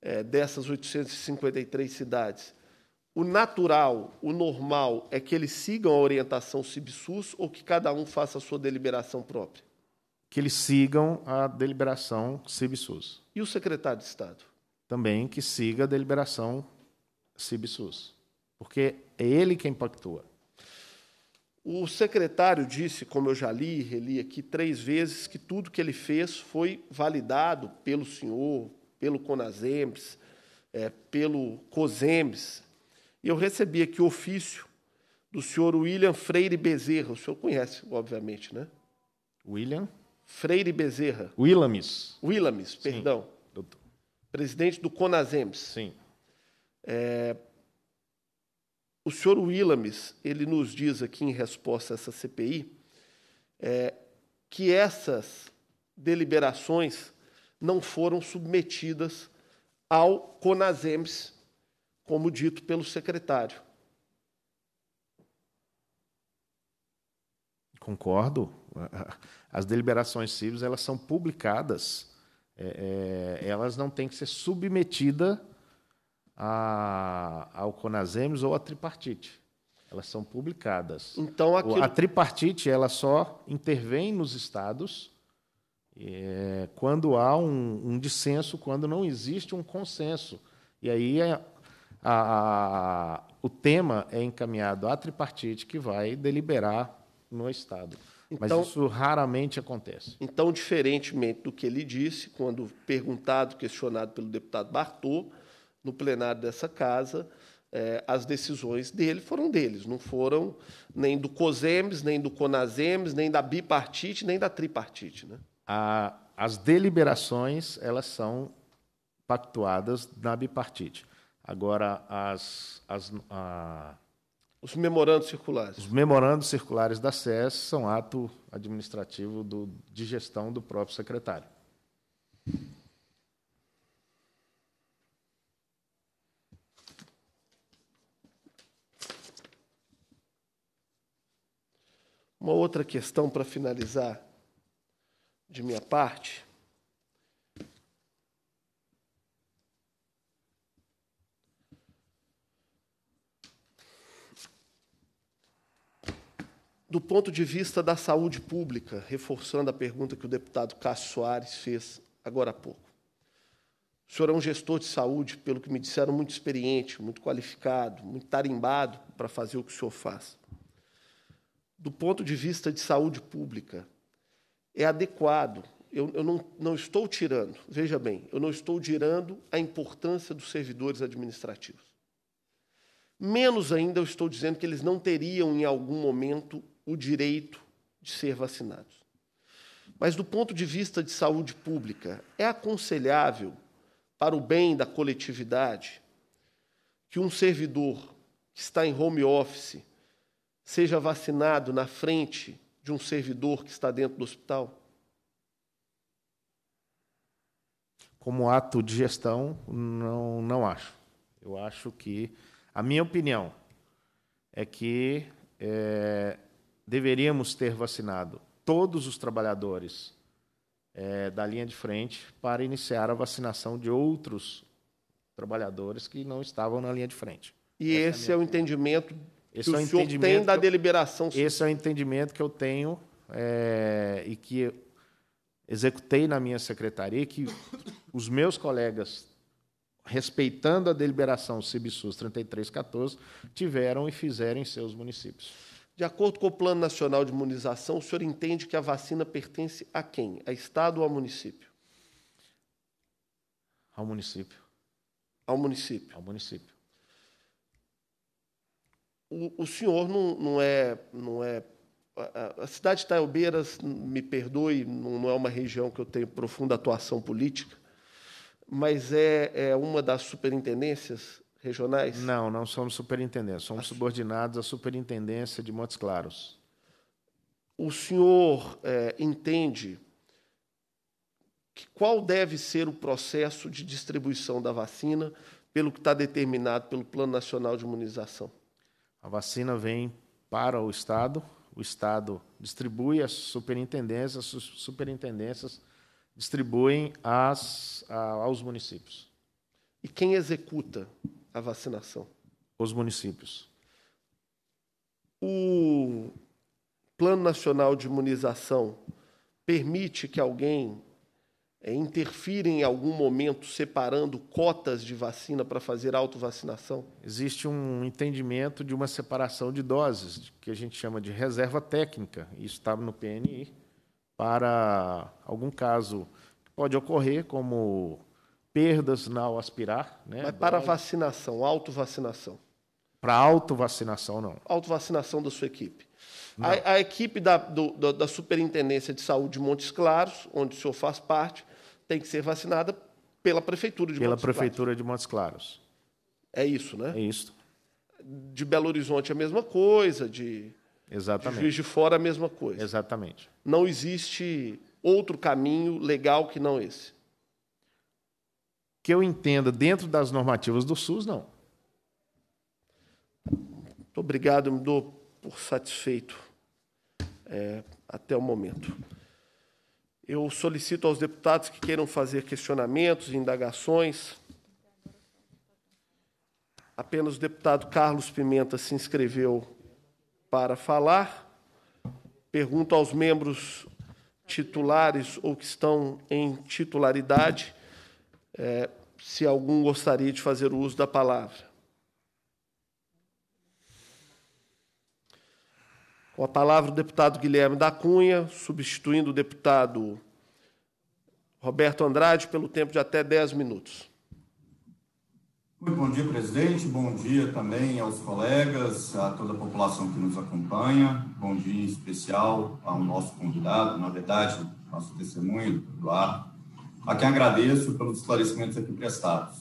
é, dessas 853 cidades, o natural, o normal, é que eles sigam a orientação CIBSUS ou que cada um faça a sua deliberação própria? Que eles sigam a deliberação CIBSUS. E o secretário de Estado? também que siga a deliberação CIBSUS, porque é ele quem pactua. O secretário disse, como eu já li e reli aqui três vezes, que tudo que ele fez foi validado pelo senhor, pelo Conasems, é, pelo COSEMES. E eu recebi aqui o ofício do senhor William Freire Bezerra. O senhor conhece, obviamente, né? William? Freire Bezerra. Willamis. Willamis, perdão. Sim presidente do Conasems. Sim. É, o senhor Williams, ele nos diz aqui em resposta a essa CPI é, que essas deliberações não foram submetidas ao Conasems, como dito pelo secretário. Concordo. As deliberações cíveis elas são publicadas é, é, elas não têm que ser submetidas a, ao CONASEMES ou à tripartite. Elas são publicadas. Então aquilo... A tripartite ela só intervém nos estados é, quando há um, um, dissenso, quando não existe um consenso. E aí a, a, o tema é encaminhado à tripartite que vai deliberar no estado. Então, Mas isso raramente acontece. Então, diferentemente do que ele disse, quando perguntado, questionado pelo deputado Bartô, no plenário dessa casa, eh, as decisões dele foram deles, não foram nem do COSEMES, nem do CONASEMES, nem da bipartite, nem da tripartite. Né? A, as deliberações elas são pactuadas na bipartite. Agora, as, as, a, os memorandos circulares. Os memorandos circulares da SES são ato administrativo do, de gestão do próprio secretário. Uma outra questão para finalizar de minha parte do ponto de vista da saúde pública, reforçando a pergunta que o deputado Cássio Soares fez agora há pouco. O senhor é um gestor de saúde, pelo que me disseram, muito experiente, muito qualificado, muito tarimbado para fazer o que o senhor faz. Do ponto de vista de saúde pública, é adequado. Eu, eu não, não estou tirando, veja bem, eu não estou tirando a importância dos servidores administrativos. Menos ainda eu estou dizendo que eles não teriam, em algum momento, o direito de ser vacinados. Mas, do ponto de vista de saúde pública, é aconselhável, para o bem da coletividade, que um servidor que está em home office seja vacinado na frente de um servidor que está dentro do hospital? Como ato de gestão, não, não acho. Eu acho que. A minha opinião é que é, deveríamos ter vacinado todos os trabalhadores é, da linha de frente para iniciar a vacinação de outros trabalhadores que não estavam na linha de frente. E é esse, esse é, é o entendimento que esse é o é o senhor tem da eu, deliberação. Esse é o entendimento que eu tenho é, e que executei na minha secretaria, que os meus colegas, respeitando a deliberação CIBSUS 3314, tiveram e fizeram em seus municípios. De acordo com o Plano Nacional de Imunização, o senhor entende que a vacina pertence a quem? A Estado ou ao município? Ao município. Ao município. Ao município. O, o senhor não, não é. Não é a, cidade de Taiobeiras, me perdoe, não, não é uma região que eu tenho profunda atuação política, mas é, é uma das superintendências regionais? Não, não somos superintendentes, somos ah, subordinados à Superintendência de Montes Claros. O senhor é, entende que qual deve ser o processo de distribuição da vacina pelo que está determinado pelo Plano Nacional de Imunização? A vacina vem para o Estado, o Estado distribui as superintendências, as superintendências distribuem as, a, aos municípios. E quem executa a vacinação? Os municípios. O Plano Nacional de Imunização permite que alguém é, interfira em algum momento separando cotas de vacina para fazer autovacinação? Existe um entendimento de uma separação de doses, que a gente chama de reserva técnica, isso estava no PNI, para algum caso que pode ocorrer, como perdas ao aspirar. Né? Mas para vacinação, autovacinação? Para autovacinação, não. Autovacinação da sua equipe. A, a, equipe da, do, da Superintendência de Saúde de Montes Claros, onde o senhor faz parte, tem que ser vacinada pela Prefeitura de pela Montes Claros. Pela Prefeitura de Montes Claros. É isso, né? É isso. De Belo Horizonte a mesma coisa, de, Exatamente. de Juiz de Fora a mesma coisa. Exatamente. Não existe outro caminho legal que não esse que eu entenda dentro das normativas do SUS, não. Muito obrigado, me dou por satisfeito é, até o momento. Eu solicito aos deputados que queiram fazer questionamentos, indagações. Apenas o deputado Carlos Pimenta se inscreveu para falar. Pergunto aos membros titulares ou que estão em titularidade é, se algum gostaria de fazer uso da palavra. Com a palavra, o deputado Guilherme da Cunha, substituindo o deputado Roberto Andrade, pelo tempo de até 10 minutos. Muito bom dia, presidente. Bom dia também aos colegas, a toda a população que nos acompanha. Bom dia em especial ao nosso convidado, na verdade, nosso testemunho, Eduardo a quem agradeço pelos esclarecimentos aqui prestados.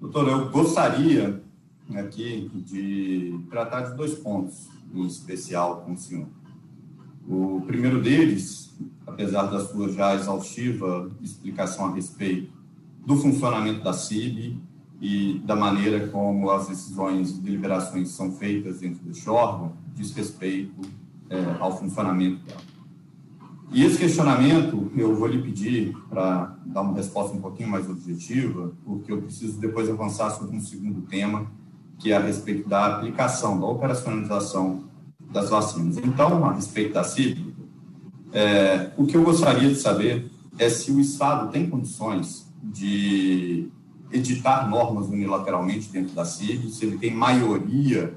Doutor, eu gostaria né, aqui de tratar de dois pontos em especial com o senhor. O primeiro deles, apesar da sua já exaustiva explicação a respeito do funcionamento da CIB e da maneira como as decisões e deliberações são feitas dentro deste órgão, diz respeito é, ao funcionamento dela. E esse questionamento, eu vou lhe pedir para dar uma resposta um pouquinho mais objetiva, porque eu preciso depois avançar sobre um segundo tema, que é a respeito da aplicação, da operacionalização das vacinas. Então, a respeito da CIB, é, o que eu gostaria de saber é se o Estado tem condições de editar normas unilateralmente dentro da CIB, se ele tem maioria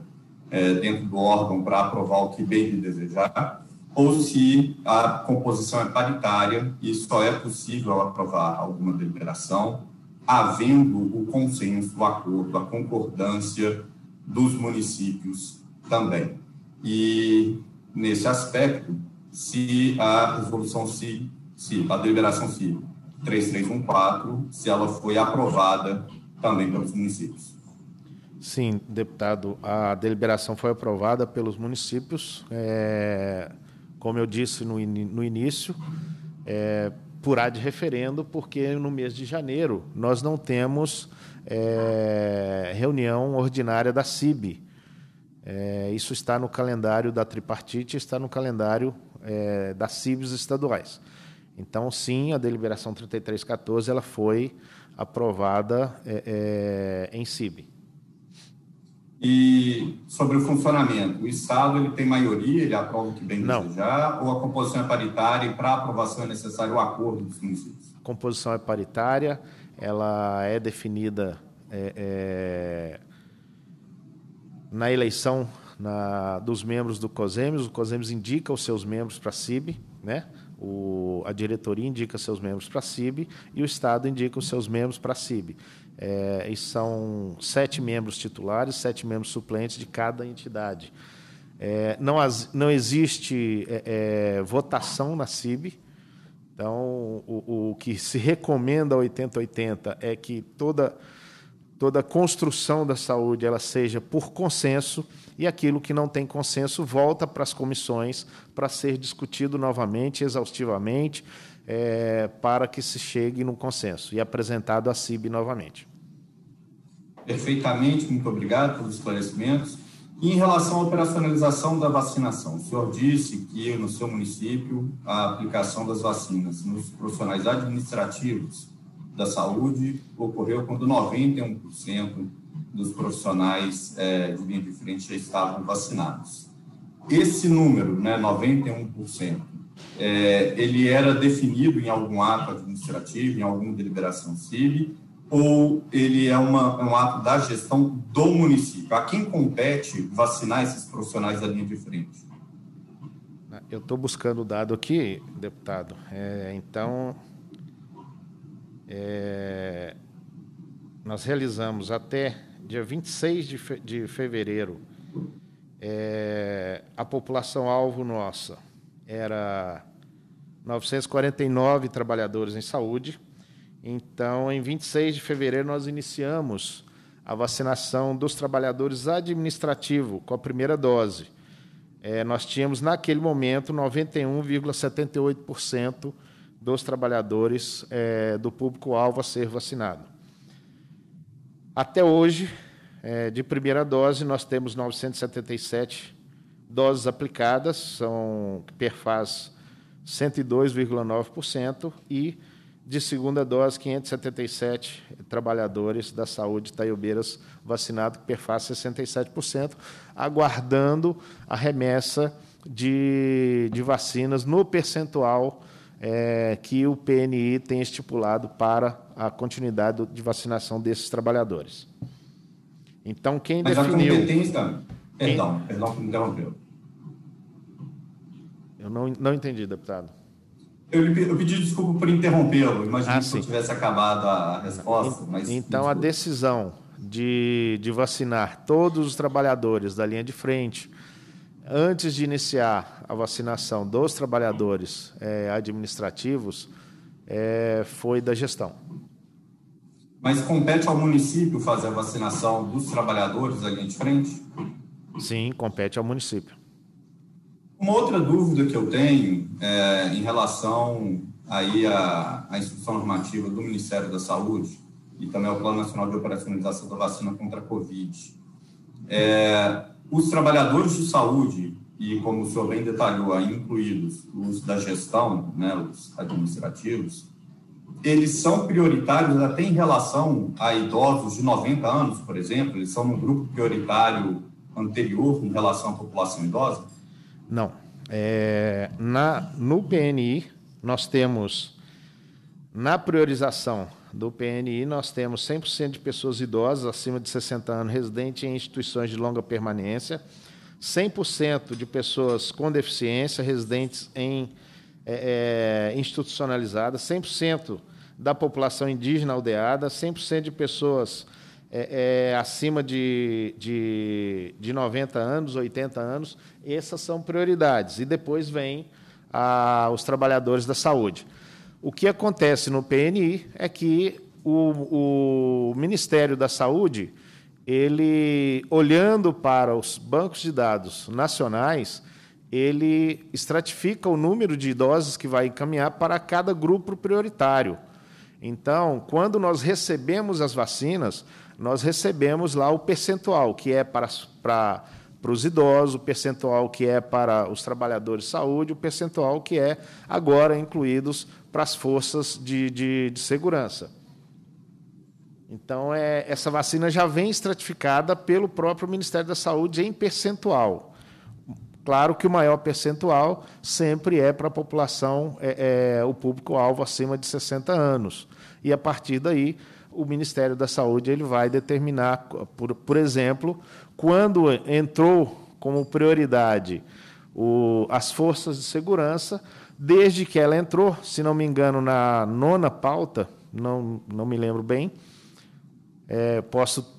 é, dentro do órgão para aprovar o que bem lhe desejar, ou se a composição é paritária e só é possível aprovar alguma deliberação havendo o consenso, o acordo, a concordância dos municípios também. E, nesse aspecto, se a resolução se, se a deliberação se 3314, se ela foi aprovada também pelos municípios. Sim, deputado, a deliberação foi aprovada pelos municípios. É... Como eu disse no, in no início, é, por de referendo, porque no mês de janeiro nós não temos é, reunião ordinária da CIB. É, isso está no calendário da tripartite, está no calendário é, das CIBs estaduais. Então, sim, a deliberação 3314 ela foi aprovada é, é, em CIB. E sobre o funcionamento, o Estado ele tem maioria, ele aprova o que bem Não. desejar, ou a composição é paritária e para aprovação é necessário o acordo dos municípios? A composição é paritária, ela é definida é, é, na eleição na, dos membros do COSEMES, o COSEMES indica os seus membros para a CIB, né? O, a diretoria indica seus membros para a CIB e o Estado indica os seus membros para a CIB. É, e são sete membros titulares, sete membros suplentes de cada entidade. É, não, as, não, existe é, é votação na CIB, então o, o que se recomenda 80 8080 é que toda, toda construção da saúde ela seja por consenso e aquilo que não tem consenso volta para as comissões para ser discutido novamente, exaustivamente, é, para que se chegue num consenso e apresentado à CIB novamente. Perfeitamente, muito obrigado pelos esclarecimentos. E em relação à operacionalização da vacinação, o senhor disse que no seu município a aplicação das vacinas nos profissionais administrativos da saúde ocorreu quando 91% dos profissionais é, de linha de frente já estavam vacinados. Esse número, né, 91%, é, eh, ele era definido em algum ato administrativo, em alguma deliberação civil, ou ele é, uma, é um ato da gestão do município? A quem compete vacinar esses profissionais da linha de frente? Eu estou buscando o dado aqui, deputado. É, então, é, nós realizamos até dia 26 de, fe, de fevereiro, é, a população-alvo nossa era 949 trabalhadores em saúde, então, em 26 de fevereiro, nós iniciamos a vacinação dos trabalhadores administrativos com a primeira dose. É, nós tínhamos, naquele momento, 91,78% dos trabalhadores é, do público-alvo a ser vacinado. Até hoje, é, de primeira dose, nós temos 977 doses aplicadas, são, perfaz 102,9%, e de segunda dose, 577 trabalhadores da saúde taiobeiras vacinados, que perfaz 67%, aguardando a remessa de, de vacinas no percentual é, que o PNI tem estipulado para a continuidade de vacinação desses trabalhadores. Então, quem Mas definiu... A competência... quem... perdão que me interrompeu. Eu não, não entendi, deputado. Eu, eu pedi desculpa por interrompê-lo. Imagino ah, que sim. eu tivesse acabado a resposta. Mas, então, a decisão de, de vacinar todos os trabalhadores da linha de frente antes de iniciar a vacinação dos trabalhadores é, administrativos é, foi da gestão. Mas compete ao município fazer a vacinação dos trabalhadores da linha de frente? Sim, compete ao município. Uma outra dúvida que eu tenho é em relação aí à, à instrução normativa do Ministério da Saúde e também ao Plano Nacional de Operacionalização da Vacina contra a Covid. É, os trabalhadores de saúde, e como o senhor bem detalhou aí, incluídos os da gestão, né, os administrativos, eles são prioritários até em relação a idosos de 90 anos, por exemplo, eles são no grupo prioritário anterior em relação à população idosa? Não. É, na, no PNI, nós temos, na priorização do PNI, nós temos 100% de pessoas idosas acima de 60 anos residentes em instituições de longa permanência, 100% de pessoas com deficiência residentes em é, é institucionalizadas, 100% da população indígena aldeada, 100% de pessoas é, é, acima de, de, de 90 anos, 80 anos, essas são prioridades. E depois vem a, os trabalhadores da saúde. O que acontece no PNI é que o, o Ministério da Saúde, ele olhando para os bancos de dados nacionais, ele estratifica o número de idosos que vai encaminhar para cada grupo prioritário. Então, quando nós recebemos as vacinas, nós recebemos lá o percentual que é para, para, para os idosos, o percentual que é para os trabalhadores de saúde, o percentual que é agora incluídos para as forças de, de, de segurança. Então, é, essa vacina já vem estratificada pelo próprio Ministério da Saúde em percentual. Claro que o maior percentual sempre é para a população, é, é, o público-alvo acima de 60 anos. E a partir daí, o Ministério da Saúde ele vai determinar, por, por exemplo, quando entrou como prioridade o, as forças de segurança, desde que ela entrou, se não me engano, na nona pauta, não, não me lembro bem, é, posso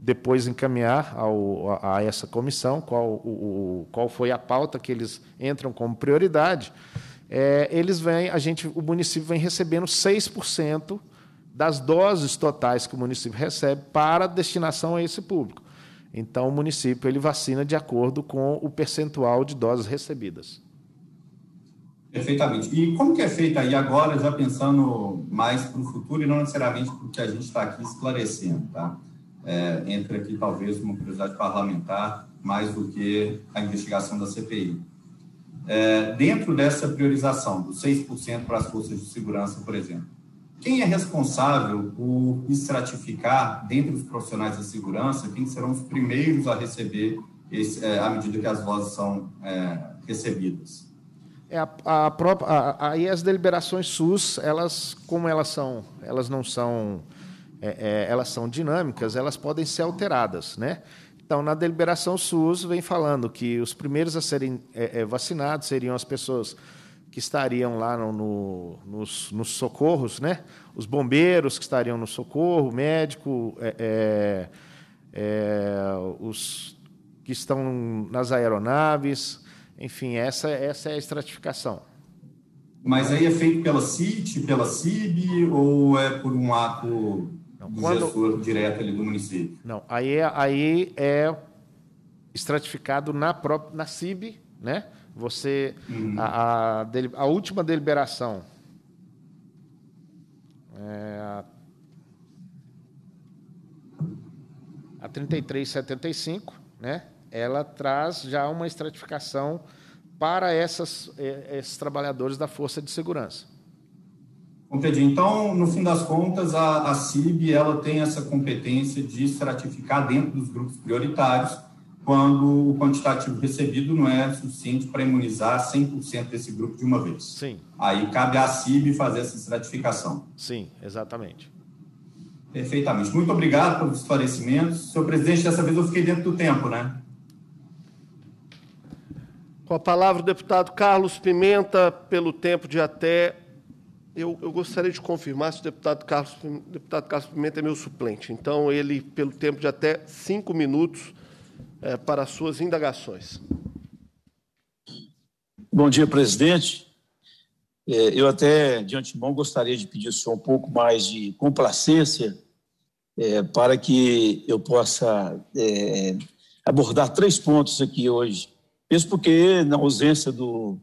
depois encaminhar ao, a, a, essa comissão qual, o, o, qual foi a pauta que eles entram como prioridade, é, eles vêm, a gente, o município vem recebendo 6% das doses totais que o município recebe para destinação a esse público. Então, o município ele vacina de acordo com o percentual de doses recebidas. Perfeitamente. E como que é feito aí agora, já pensando mais para o futuro e não necessariamente para o que a gente está aqui esclarecendo, tá? É, aqui talvez uma curiosidade parlamentar mais do que a investigação da CPI. É, dentro dessa priorização, dos 6% para as forças de segurança, por exemplo, quem é responsável por estratificar dentro dos profissionais de segurança quem serão os primeiros a receber esse, é, à medida que as vozes são é, recebidas? É a, a própria, aí as deliberações SUS, elas como elas são, elas não são, é, é, elas são dinâmicas, elas podem ser alteradas, né? Então, na deliberação SUS, vem falando que os primeiros a serem é, é, vacinados seriam as pessoas que estariam lá no, no, nos, nos, socorros, né? os bombeiros que estariam no socorro, o médico, é, é, é os que estão nas aeronaves, enfim, essa, essa é a estratificação. Mas aí é feito pela CIT, pela CIB, ou é por um ato Não, do quando... gestor direto ali do município? Não, aí é, aí é estratificado na própria na CIB, né? Você uhum. a, a, a, última deliberação. É, a, a 3375, né? Ela traz já uma estratificação para essas, é, esses trabalhadores da força de segurança. Entendi. Então, no fim das contas, a, a CIB ela tem essa competência de estratificar dentro dos grupos prioritários quando o quantitativo recebido não é suficiente para imunizar 100% desse grupo de uma vez. Sim. Aí cabe à CIB fazer essa estratificação. Sim, exatamente. Perfeitamente. Muito obrigado pelos esclarecimentos. Senhor presidente, dessa vez eu fiquei dentro do tempo, né? Com a palavra o deputado Carlos Pimenta, pelo tempo de até. Eu, eu gostaria de confirmar se o deputado Carlos, o deputado Carlos Pimenta é meu suplente. Então, ele, pelo tempo de até cinco minutos, é, para suas indagações. Bom dia, presidente. Eh, eu até, de antemão, gostaria de pedir ao senhor um pouco mais de complacência é, para que eu possa é, abordar três pontos aqui hoje. Mesmo porque, na ausência do,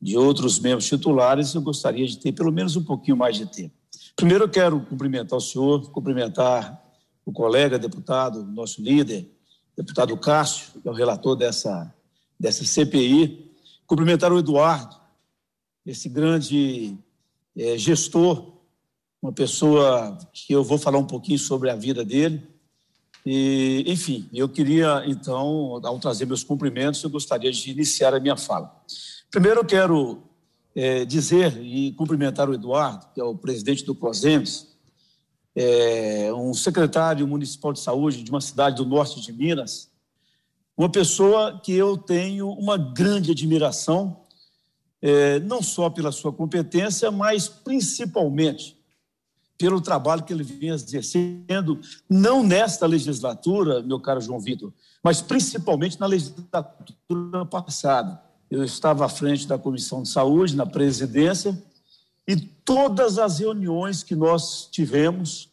de outros membros titulares, eu gostaria de ter pelo menos um pouquinho mais de tempo. Primeiro, eu quero cumprimentar o senhor, cumprimentar o colega deputado, nosso líder, deputado Cássio, que é o relator dessa, dessa CPI, cumprimentar o Eduardo, esse grande é, gestor, uma pessoa que eu vou falar um pouquinho sobre a vida dele. E, enfim, eu queria, então, ao trazer meus cumprimentos, eu gostaria de iniciar a minha fala. Primeiro, eu quero é, dizer e cumprimentar o Eduardo, que é o presidente do COSEMES, é, um secretário municipal de saúde de uma cidade do norte de Minas, uma pessoa que eu tenho uma grande admiração, é, não só pela sua competência, mas principalmente pelo trabalho que ele vinha exercendo, não nesta legislatura, meu caro João Vitor, mas principalmente na legislatura passada. Eu estava à frente da Comissão de Saúde, na presidência, e todas as reuniões que nós tivemos,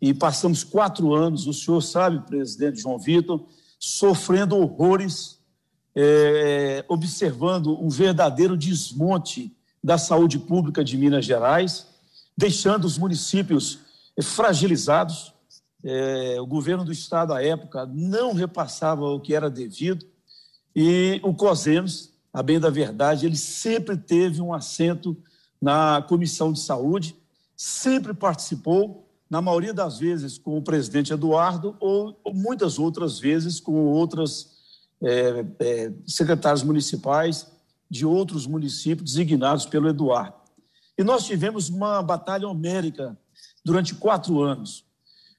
e passamos quatro anos, o senhor sabe, presidente João Vitor, sofrendo horrores, é, observando um verdadeiro desmonte da saúde pública de Minas Gerais, deixando os municípios fragilizados. É, o governo do estado, à época, não repassava o que era devido, e o COSEMES, a bem da verdade, ele sempre teve um assento na Comissão de Saúde, sempre participou, na maioria das vezes com o presidente Eduardo ou, ou muitas outras vezes com outras é, é, secretários municipais de outros municípios designados pelo Eduardo. E nós tivemos uma batalha homérica durante quatro anos.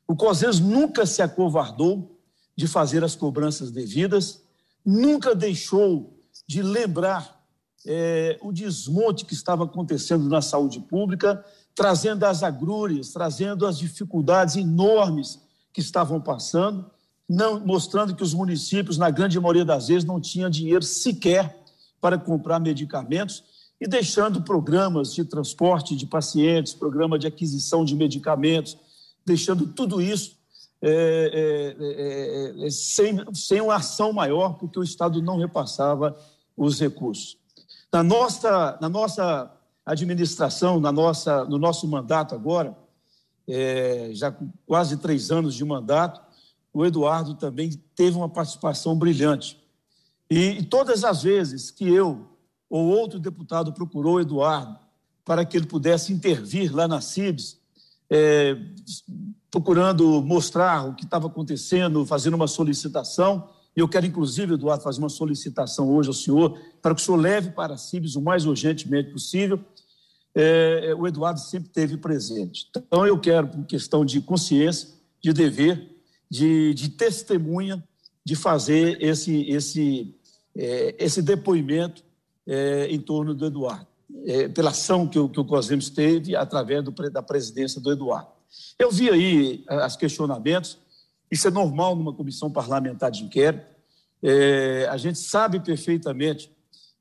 O COSES nunca se acovardou de fazer as cobranças devidas, nunca deixou de lembrar é, o desmonte que estava acontecendo na saúde pública, trazendo as agrúrias, trazendo as dificuldades enormes que estavam passando, não, mostrando que os municípios, na grande maioria das vezes, não tinham dinheiro sequer para comprar medicamentos e deixando programas de transporte de pacientes, programa de aquisição de medicamentos, deixando tudo isso é, é, é, é, é sem, sem uma ação maior, porque o Estado não repassava os recursos. Na nossa, na nossa administração, na nossa, no nosso mandato agora, é, já com quase três anos de mandato, o Eduardo também teve uma participação brilhante. E, e todas as vezes que eu ou outro deputado procurou o Eduardo para que ele pudesse intervir lá na CIBS, é, procurando mostrar o que estava acontecendo, fazendo uma solicitação, e eu quero, inclusive, Eduardo, fazer uma solicitação hoje ao senhor, para que o senhor leve para Cibes o mais urgentemente possível. É, é, o Eduardo sempre teve presente. Então, eu quero, por questão de consciência, de dever, de, de testemunha, de fazer esse, esse, é, esse depoimento é, em torno do Eduardo, é, pela ação que o, que o COSEMS teve através do, da presidência do Eduardo. Eu vi aí os questionamentos, isso é normal numa comissão parlamentar de inquérito. É, a gente sabe perfeitamente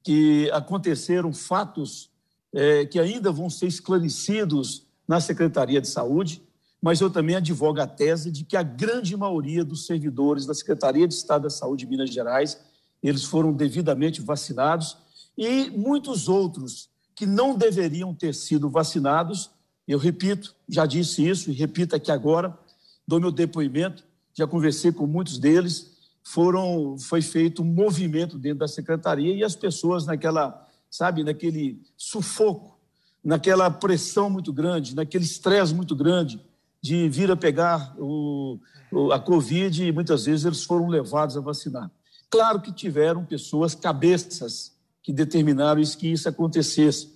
que aconteceram fatos é, que ainda vão ser esclarecidos na Secretaria de Saúde, mas eu também advogo a tese de que a grande maioria dos servidores da Secretaria de Estado da Saúde de Minas Gerais, eles foram devidamente vacinados e muitos outros que não deveriam ter sido vacinados, eu repito, já disse isso e repito aqui agora, dou meu depoimento, já conversei com muitos deles, foram, foi feito um movimento dentro da secretaria e as pessoas naquela, sabe, naquele sufoco, naquela pressão muito grande, naquele estresse muito grande de vir a pegar o, a Covid e muitas vezes eles foram levados a vacinar. Claro que tiveram pessoas, cabeças, que determinaram isso, que isso acontecesse.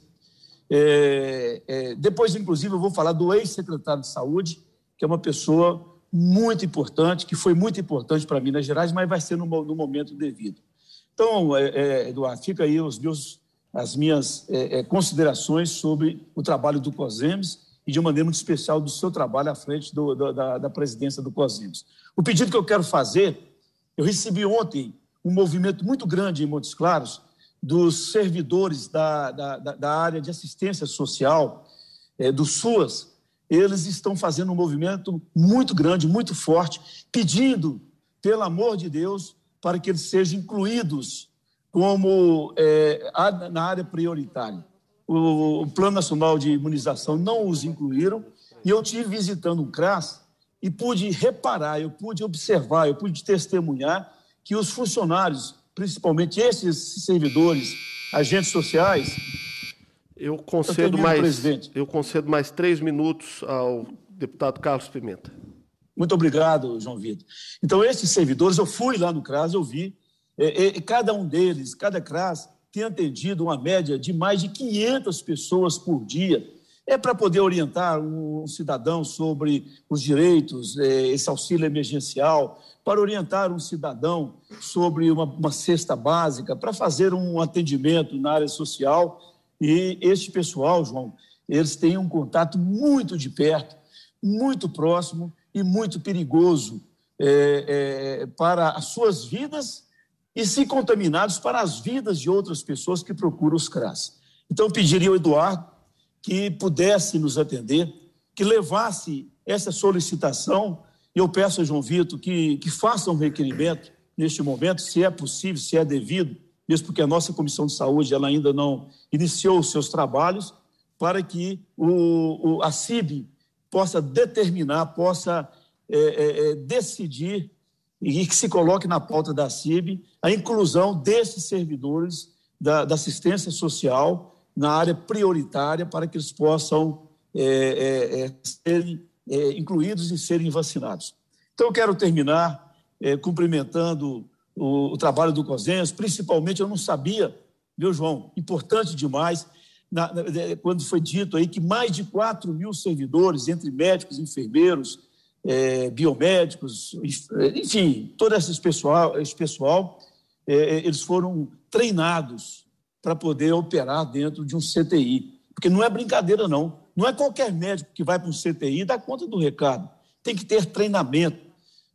É, é, depois, inclusive, eu vou falar do ex-secretário de Saúde, que é uma pessoa muito importante, que foi muito importante para Minas Gerais, mas vai ser no, no momento devido. Então, é, é, Eduardo, fica aí os meus, as minhas é, é considerações sobre o trabalho do COSEMES e, de uma maneira muito especial, do seu trabalho à frente do, da, da presidência do COSEMES. O pedido que eu quero fazer, eu recebi ontem um movimento muito grande em Montes Claros dos servidores da, da, da área de assistência social, é, do SUAS, eles estão fazendo um movimento muito grande, muito forte, pedindo, pelo amor de Deus, para que eles sejam incluídos como é, na área prioritária. O, o, Plano Nacional de Imunização não os incluíram, e eu tive visitando o CRAS e pude reparar, eu pude observar, eu pude testemunhar que os funcionários, principalmente esses servidores, agentes sociais, eu concedo, eu mais, presidente. eu concedo mais três minutos ao deputado Carlos Pimenta. Muito obrigado, João Vitor. Então, esses servidores, eu fui lá no CRAS, eu vi, é, é, cada um deles, cada CRAS, tem atendido uma média de mais de 500 pessoas por dia. É para poder orientar um cidadão sobre os direitos, é, esse auxílio emergencial, para orientar um cidadão sobre uma, uma cesta básica, para fazer um atendimento na área social e este pessoal, João, eles têm um contato muito de perto, muito próximo e muito perigoso é, é, para as suas vidas e, se contaminados, para as vidas de outras pessoas que procuram os CRAS. Então, pediria ao Eduardo que pudesse nos atender, que levasse essa solicitação. Eu peço a João Vitor que, que faça um requerimento neste momento, se é possível, se é devido, mesmo porque a nossa Comissão de Saúde ela ainda não iniciou os seus trabalhos, para que o, o, a CIB possa determinar, possa é, é, é, decidir e que se coloque na pauta da CIB a inclusão desses servidores da, da assistência social na área prioritária para que eles possam é, é, é serem incluídos e serem vacinados. Então, eu quero terminar cumprimentando o, o trabalho do Cosenhos, principalmente eu não sabia, meu João? Importante demais, na, na, é, quando foi dito aí que mais de 4 mil servidores, entre médicos, enfermeiros, é, biomédicos, é, enfim, todo esse pessoal, esse pessoal é, é, eles foram treinados para poder operar dentro de um CTI. Porque não é brincadeira, não. Não é qualquer médico que vai para um CTI e dá conta do recado. Tem que ter treinamento,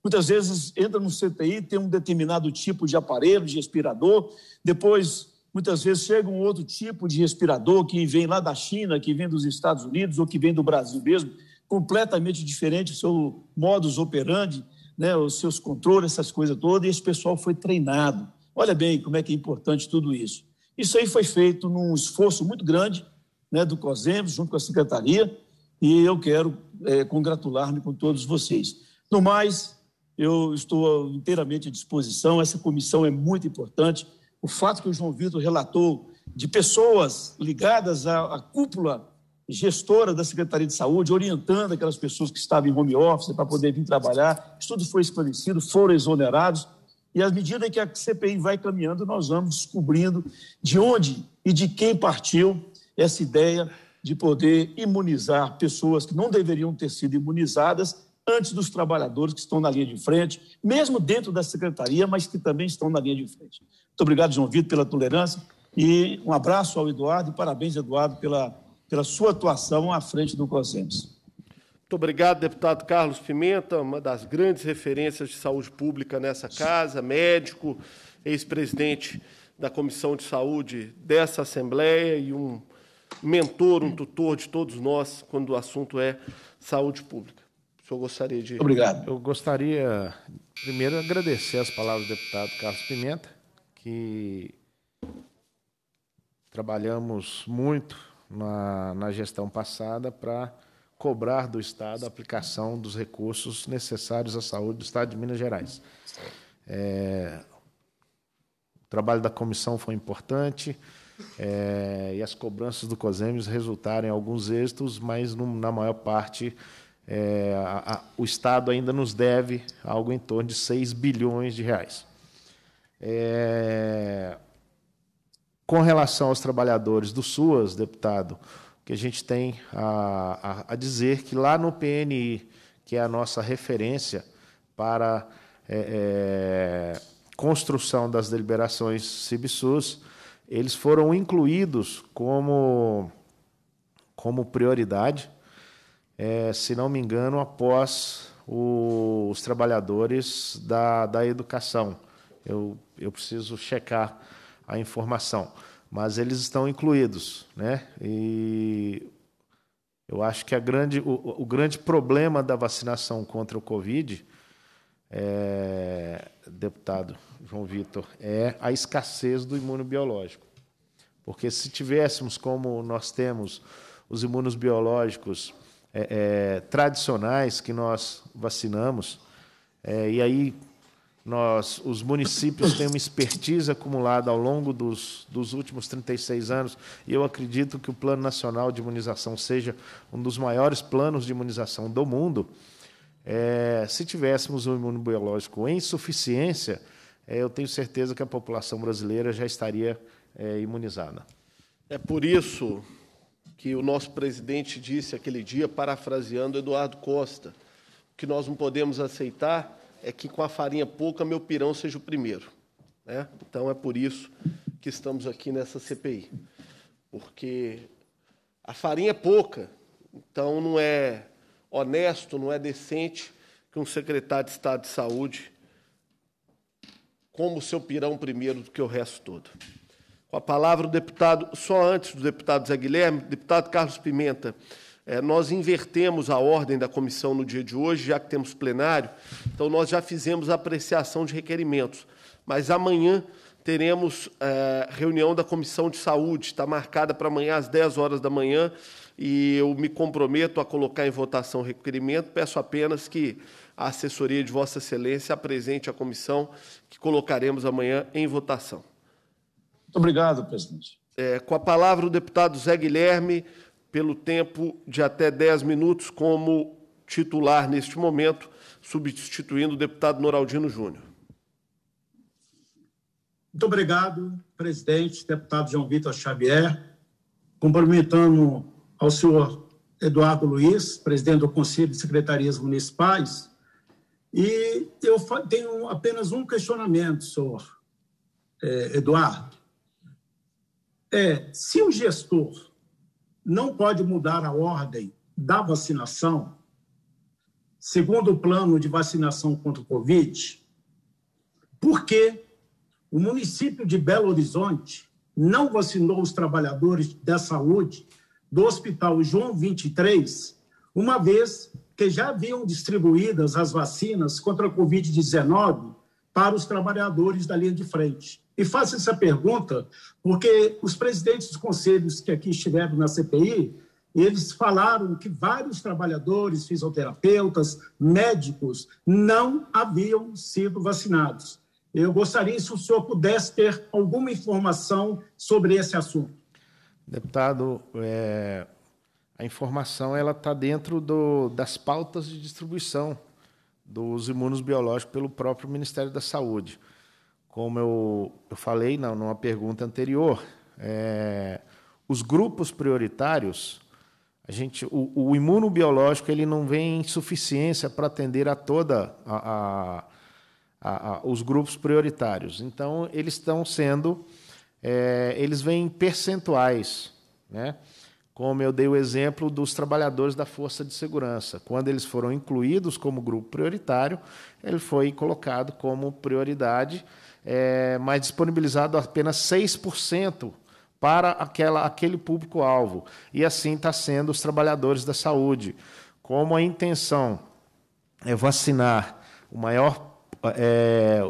Muitas vezes entra no CTI, tem um determinado tipo de aparelho, de respirador, depois, muitas vezes, chega um outro tipo de respirador que vem lá da China, que vem dos Estados Unidos ou que vem do Brasil mesmo, completamente diferente o seu modus operandi, né, os seus controles, essas coisas todas, e esse pessoal foi treinado. Olha bem como é que é importante tudo isso. Isso aí foi feito num esforço muito grande né, do COSEM, junto com a Secretaria, e eu quero é, congratular-me com todos vocês. No mais, eu estou inteiramente à disposição. Essa comissão é muito importante. O fato que o João Vitor relatou de pessoas ligadas à, à cúpula gestora da Secretaria de Saúde, orientando aquelas pessoas que estavam em home office para poder vir trabalhar. Isso tudo foi esclarecido, foram exonerados. E à medida que a CPI vai caminhando, nós vamos descobrindo de onde e de quem partiu essa ideia de poder imunizar pessoas que não deveriam ter sido imunizadas antes dos trabalhadores que estão na linha de frente, mesmo dentro da secretaria, mas que também estão na linha de frente. Muito obrigado, João Vitor, pela tolerância e um abraço ao Eduardo e parabéns, Eduardo, pela, pela sua atuação à frente do Consenso. Muito obrigado, deputado Carlos Pimenta, uma das grandes referências de saúde pública nessa casa, médico, ex-presidente da Comissão de Saúde dessa Assembleia e um mentor, um tutor de todos nós quando o assunto é saúde pública que eu gostaria de. Obrigado. Eu gostaria, primeiro, agradecer as palavras do deputado Carlos Pimenta, que trabalhamos muito na, na gestão passada para cobrar do Estado a aplicação dos recursos necessários à saúde do Estado de Minas Gerais. É, o trabalho da comissão foi importante é, e as cobranças do COSEMES resultaram em alguns êxitos, mas no, na maior parte é, a, a, o Estado ainda nos deve algo em torno de 6 bilhões de reais. É, com relação aos trabalhadores do SUAS, deputado, o que a gente tem a, a, dizer que lá no PNI, que é a nossa referência para é, é construção das deliberações CIBSUS, eles foram incluídos como, como prioridade é, se não me engano, após o, os trabalhadores da, da educação. Eu, eu preciso checar a informação. Mas eles estão incluídos. Né? E eu acho que a grande, o, o grande problema da vacinação contra o Covid, é, deputado João Vitor, é a escassez do imunobiológico. Porque se tivéssemos, como nós temos, os imunos biológicos é, é, tradicionais que nós vacinamos. É, e aí nós, os municípios têm uma expertise acumulada ao longo dos, dos últimos 36 anos, e eu acredito que o Plano Nacional de Imunização seja um dos maiores planos de imunização do mundo. É, se tivéssemos um imunobiológico em suficiência, é, eu tenho certeza que a população brasileira já estaria é, imunizada. É por isso, que o nosso presidente disse aquele dia, parafraseando Eduardo Costa. O que nós não podemos aceitar é que com a farinha pouca, meu pirão seja o primeiro. Né? Então é por isso que estamos aqui nessa CPI. Porque a farinha é pouca, então não é honesto, não é decente que um secretário de Estado de Saúde coma o seu pirão primeiro do que o resto todo com a palavra o deputado, só antes do deputado Zé Guilherme, deputado Carlos Pimenta. É, nós invertemos a ordem da comissão no dia de hoje, já que temos plenário, então nós já fizemos a apreciação de requerimentos. Mas amanhã teremos é, reunião da comissão de saúde, está marcada para amanhã às 10 horas da manhã, e eu me comprometo a colocar em votação o requerimento, peço apenas que a assessoria de Vossa Excelência apresente à comissão, que colocaremos amanhã em votação. Muito obrigado, presidente. É, com a palavra o deputado Zé Guilherme, pelo tempo de até 10 minutos, como titular neste momento, substituindo o deputado Noraldino Júnior. Muito obrigado, presidente, deputado João Vitor Xavier, cumprimentando ao senhor Eduardo Luiz, presidente do Conselho de Secretarias Municipais, e eu tenho apenas um questionamento, senhor é, Eduardo é, se o gestor não pode mudar a ordem da vacinação, segundo o plano de vacinação contra o Covid, por que o município de Belo Horizonte não vacinou os trabalhadores da saúde do Hospital João 23, uma vez que já haviam distribuídas as vacinas contra a Covid-19 para os trabalhadores da linha de frente. E faço essa pergunta porque os presidentes dos conselhos que aqui estiveram na CPI, eles falaram que vários trabalhadores, fisioterapeutas, médicos não haviam sido vacinados. Eu gostaria se o senhor pudesse ter alguma informação sobre esse assunto. Deputado, é, a informação ela está dentro do, das pautas de distribuição dos imunos biológicos pelo próprio Ministério da Saúde. Como eu, eu falei na, numa pergunta anterior, é, os grupos prioritários, a gente, o, o imunobiológico ele não vem em suficiência para atender a toda a, a, a, os grupos prioritários. Então eles estão sendo, é, eles vêm em percentuais, né? como eu dei o exemplo dos trabalhadores da Força de Segurança. Quando eles foram incluídos como grupo prioritário, ele foi colocado como prioridade, é, mas disponibilizado apenas 6% para aquela, aquele público-alvo. E assim está sendo os trabalhadores da saúde. Como a intenção é vacinar o maior é, o,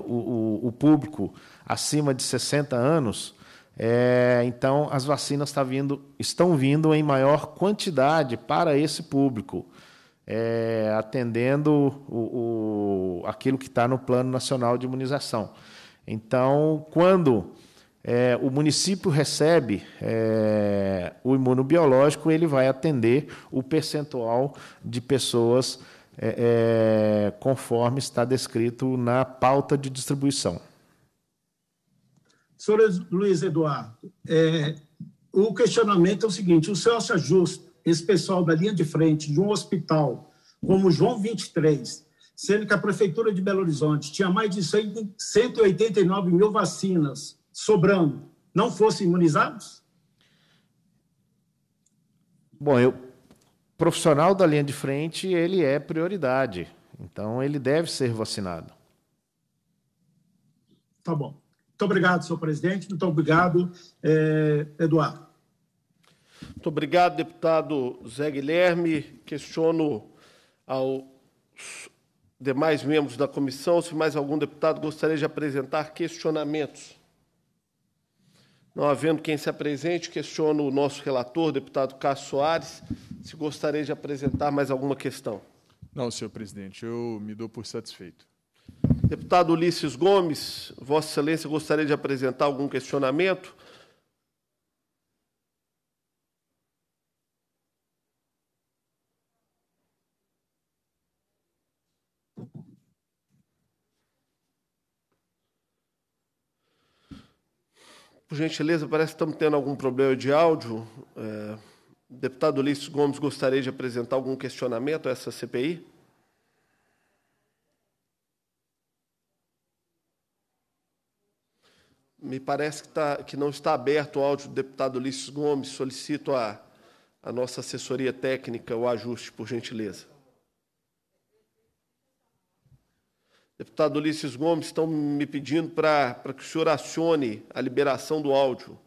o, o público acima de 60 anos, é, então, as vacinas tá vindo, estão vindo em maior quantidade para esse público, é, atendendo o, o, aquilo que está no Plano Nacional de Imunização. Então, quando é, o município recebe é, o imunobiológico, ele vai atender o percentual de pessoas é, é, conforme está descrito na pauta de distribuição. Senhor Luiz Eduardo, é, o questionamento é o seguinte: o senhor acha justo esse pessoal da linha de frente de um hospital como João 23, sendo que a Prefeitura de Belo Horizonte tinha mais de 189 mil vacinas sobrando, não fossem imunizados? Bom, eu, profissional da linha de frente, ele é prioridade. Então, ele deve ser vacinado. Tá bom. Muito obrigado, senhor presidente. Muito obrigado, é, Eduardo. Muito obrigado, deputado Zé Guilherme. Questiono aos demais membros da comissão se mais algum deputado gostaria de apresentar questionamentos. Não havendo quem se apresente, questiono o nosso relator, deputado Cássio Soares, se gostaria de apresentar mais alguma questão. Não, senhor presidente, eu me dou por satisfeito. Deputado Ulisses Gomes, Vossa Excelência gostaria de apresentar algum questionamento? Por gentileza, parece que estamos tendo algum problema de áudio. É, deputado Ulisses Gomes gostaria de apresentar algum questionamento a essa CPI? Me parece que, tá, que não está aberto o áudio do deputado Ulisses Gomes. Solicito a, a nossa assessoria técnica o ajuste, por gentileza. Deputado Ulisses Gomes, estão me pedindo para que o senhor acione a liberação do áudio.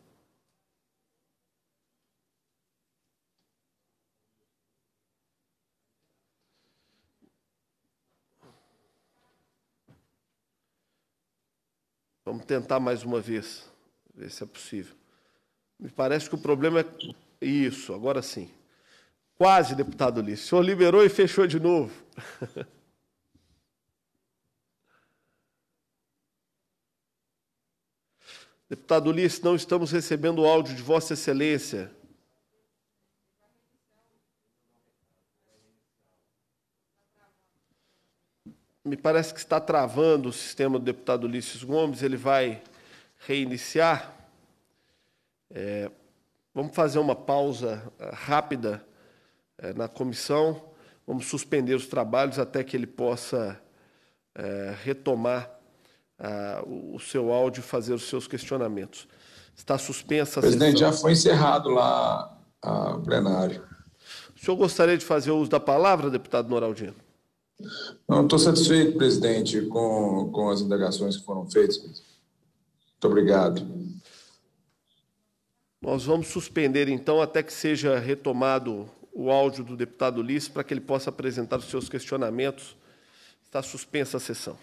Vamos tentar mais uma vez, ver se é possível. Me parece que o problema é isso, agora sim. Quase, deputado Ulisses. O senhor liberou e fechou de novo. deputado Ulisses, não estamos recebendo o áudio de Vossa Excelência. me parece que está travando o sistema do deputado Ulisses Gomes, ele vai reiniciar. É, vamos fazer uma pausa é, rápida é, na comissão, vamos suspender os trabalhos até que ele possa é, retomar o seu áudio e fazer os seus questionamentos. Está suspensa a Presidente, já foi encerrado lá o plenário. O senhor gostaria de fazer uso da palavra, deputado Noraldino? Não, estou satisfeito, presidente, com, com as indagações que foram feitas. Muito obrigado. Nós vamos suspender, então, até que seja retomado o áudio do deputado Ulisses para que ele possa apresentar os seus questionamentos. Está suspensa a sessão.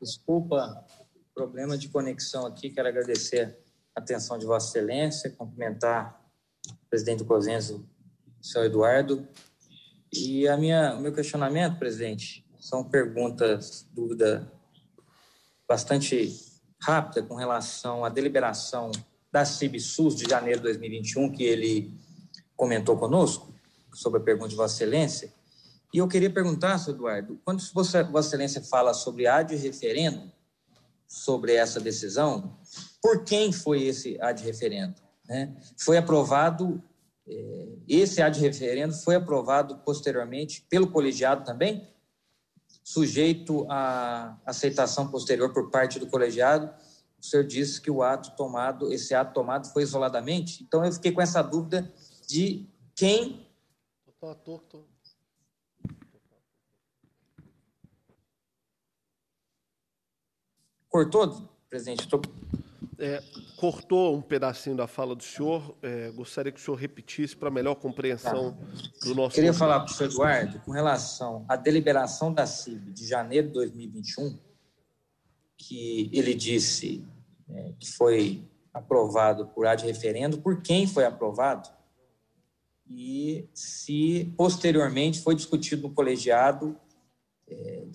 Desculpa o problema de conexão aqui. Quero agradecer a atenção de Vossa Excelência, cumprimentar o presidente do o senhor Eduardo, e a minha, o meu questionamento, presidente, são perguntas, dúvida bastante rápida com relação à deliberação da CIBSUS de janeiro de 2021, que ele comentou conosco, sobre a pergunta de Vossa Excelência. E eu queria perguntar, senhor Eduardo, quando você, Vossa Excelência fala sobre ad referendo, sobre essa decisão, por quem foi esse ad referendo? Né? Foi aprovado é, esse ad referendo foi aprovado posteriormente pelo colegiado também, sujeito à aceitação posterior por parte do colegiado. O senhor disse que o ato tomado, esse ato tomado foi isoladamente. Então eu fiquei com essa dúvida de quem. Cortou, presidente? Estou. Tô... É, cortou um pedacinho da fala do senhor, é, gostaria que o senhor repetisse para melhor compreensão tá. do nosso. Queria falar para o senhor Eduardo com relação à deliberação da CIB de janeiro de 2021, que ele disse é, que foi aprovado por ad referendo, por quem foi aprovado e se posteriormente foi discutido no colegiado é,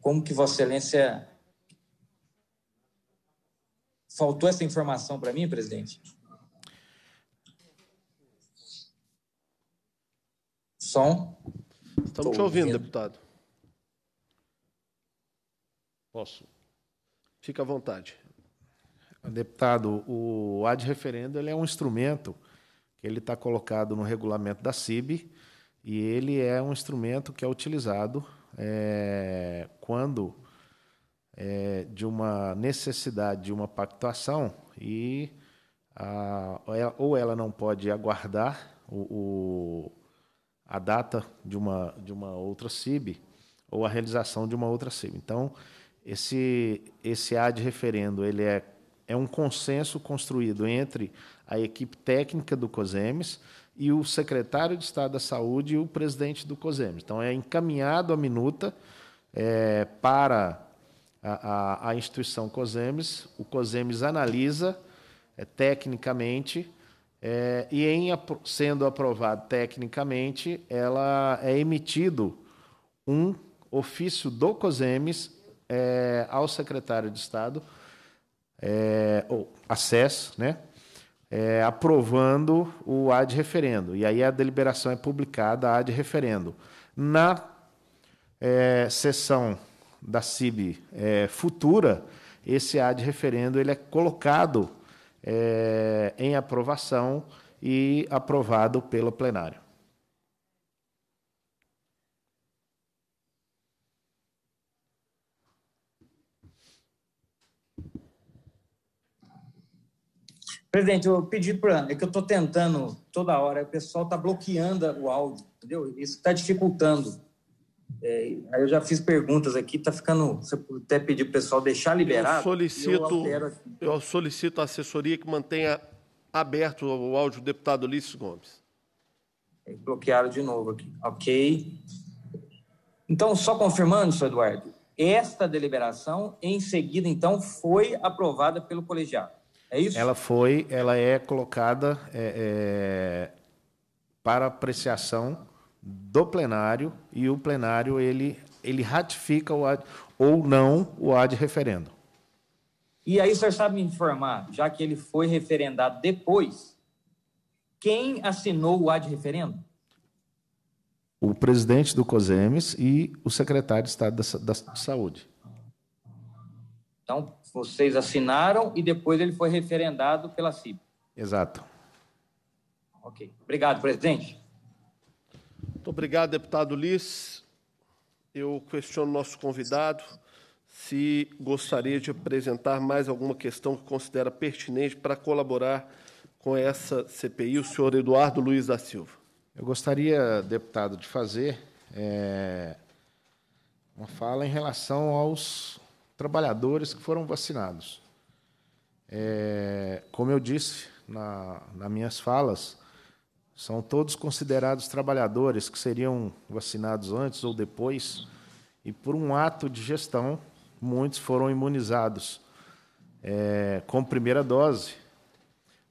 como que Vossa Excelência Faltou essa informação para mim, presidente? Som? Estamos Tô te ouvindo, ouvindo, deputado. Posso? Fica à vontade. Deputado, o ad referendo ele é um instrumento que ele está colocado no regulamento da CIB e ele é um instrumento que é utilizado é, quando é, de uma necessidade de uma pactuação e a, ou ela não pode aguardar o, o, a data de uma, de uma outra CIB ou a realização de uma outra CIB. Então, esse, esse ad referendo ele é, é um consenso construído entre a equipe técnica do COSEMES e o secretário de Estado da Saúde e o presidente do COSEMES. Então, é encaminhado a minuta é, para a, a, instituição COSEMES. O COSEMES analisa é, tecnicamente é, e, em, sendo aprovado tecnicamente, ela é emitido um ofício do COSEMES é, ao secretário de Estado, é, ou acesso, né? É, aprovando o ad referendo. E aí a deliberação é publicada, ad referendo. Na é, sessão da CIB é, futura, esse ad referendo ele é colocado é, em aprovação e aprovado pelo plenário. Presidente, eu pedi para. É que eu estou tentando toda hora, o pessoal está bloqueando o áudio, entendeu? Isso está dificultando. É, aí eu já fiz perguntas aqui, tá ficando. Você até pedir o pessoal deixar liberado. Eu solicito, eu, eu, solicito a assessoria que mantenha aberto o áudio do deputado Ulisses Gomes. É, bloquearam de novo aqui. Ok. Então, só confirmando, senhor Eduardo, esta deliberação, em seguida, então, foi aprovada pelo colegiado. É isso? Ela foi, ela é colocada é, é para apreciação do plenário e o plenário ele, ele ratifica o ad, ou não o ad referendo. E aí o senhor sabe me informar, já que ele foi referendado depois, quem assinou o ad referendo? O presidente do COSEMES e o secretário de Estado da, Saúde. Então, vocês assinaram e depois ele foi referendado pela CIP. Exato. Ok. Obrigado, presidente. Muito obrigado, deputado Liz. Eu questiono nosso convidado se gostaria de apresentar mais alguma questão que considera pertinente para colaborar com essa CPI, o senhor Eduardo Luiz da Silva. Eu gostaria, deputado, de fazer é, uma fala em relação aos trabalhadores que foram vacinados. É, como eu disse na, nas minhas falas, são todos considerados trabalhadores que seriam vacinados antes ou depois, e por um ato de gestão, muitos foram imunizados é, com primeira dose,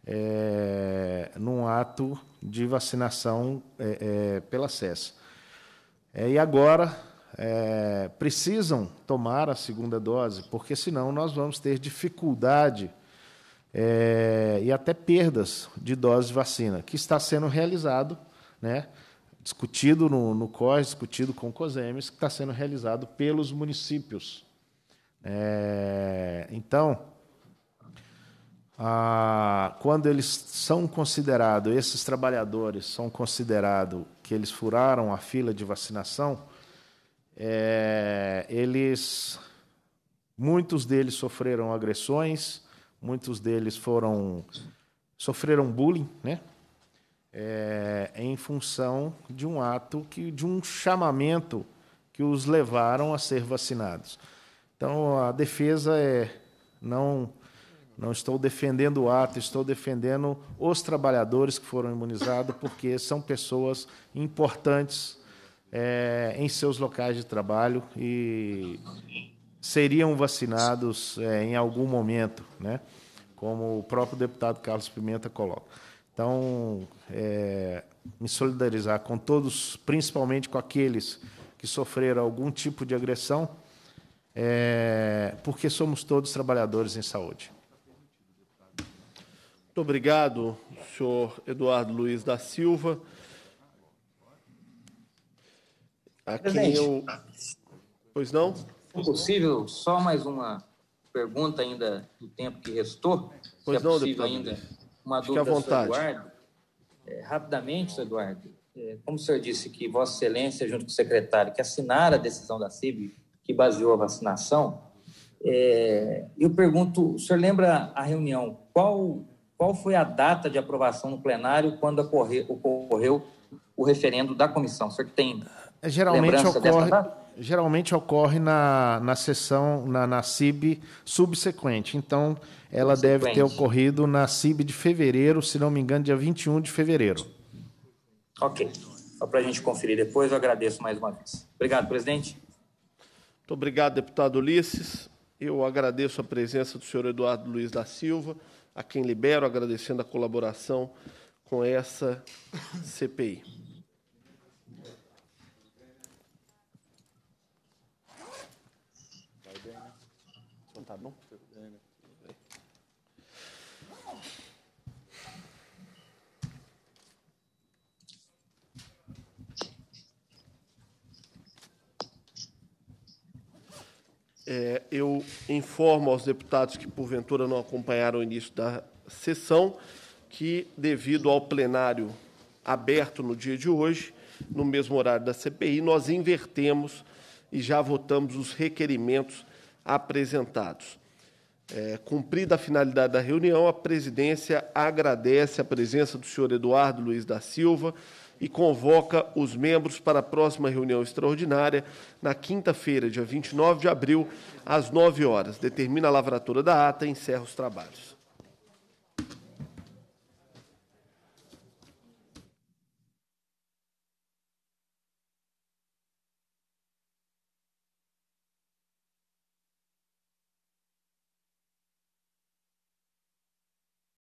é, num ato de vacinação é, é pela CES. É, e agora é, precisam tomar a segunda dose, porque senão nós vamos ter dificuldade é, e até perdas de doses de vacina, que está sendo realizado, né, discutido no, no COS, discutido com o COSEMES, que está sendo realizado pelos municípios. É, então, a, quando eles são considerados, esses trabalhadores são considerados que eles furaram a fila de vacinação, é, eles, muitos deles sofreram agressões, Muitos deles foram sofreram bullying, né? É, em função de um ato que de um chamamento que os levaram a ser vacinados. Então a defesa é não não estou defendendo o ato, estou defendendo os trabalhadores que foram imunizados, porque são pessoas importantes é, em seus locais de trabalho e seriam vacinados é, em algum momento, né? como o próprio deputado Carlos Pimenta coloca. Então, é, me solidarizar com todos, principalmente com aqueles que sofreram algum tipo de agressão, é, porque somos todos trabalhadores em saúde. Muito obrigado, senhor Eduardo Luiz da Silva. Aqui eu. Pois não? É possível, só mais uma pergunta ainda do tempo que restou. Pois se é possível ainda uma Fique dúvida à vontade. Eduardo. É, rapidamente, Eduardo, é, como o senhor disse que Vossa Excelência, junto com o secretário, que assinaram a decisão da CIB, que baseou a vacinação, é, eu pergunto, o senhor lembra a reunião, qual, qual foi a data de aprovação no plenário quando ocorre, ocorreu o referendo da comissão? O senhor tem é, geralmente lembrança ocorre, dessa data? geralmente ocorre na, na sessão, na, na CIB subsequente. Então, ela subsequente. deve ter ocorrido na CIB de fevereiro, se não me engano, dia 21 de fevereiro. Ok. Só para a gente conferir depois, eu agradeço mais uma vez. Obrigado, presidente. Muito obrigado, deputado Ulisses. Eu agradeço a presença do senhor Eduardo Luiz da Silva, a quem libero, agradecendo a colaboração com essa CPI. É, eu informo aos deputados que, porventura, não acompanharam o início da sessão, que, devido ao plenário aberto no dia de hoje, no mesmo horário da CPI, nós invertemos e já votamos os requerimentos apresentados. É, cumprida a finalidade da reunião, a presidência agradece a presença do senhor Eduardo Luiz da Silva, e convoca os membros para a próxima reunião extraordinária, na quinta-feira, dia 29 de abril, às 9 horas. Determina a lavratura da ata e encerra os trabalhos.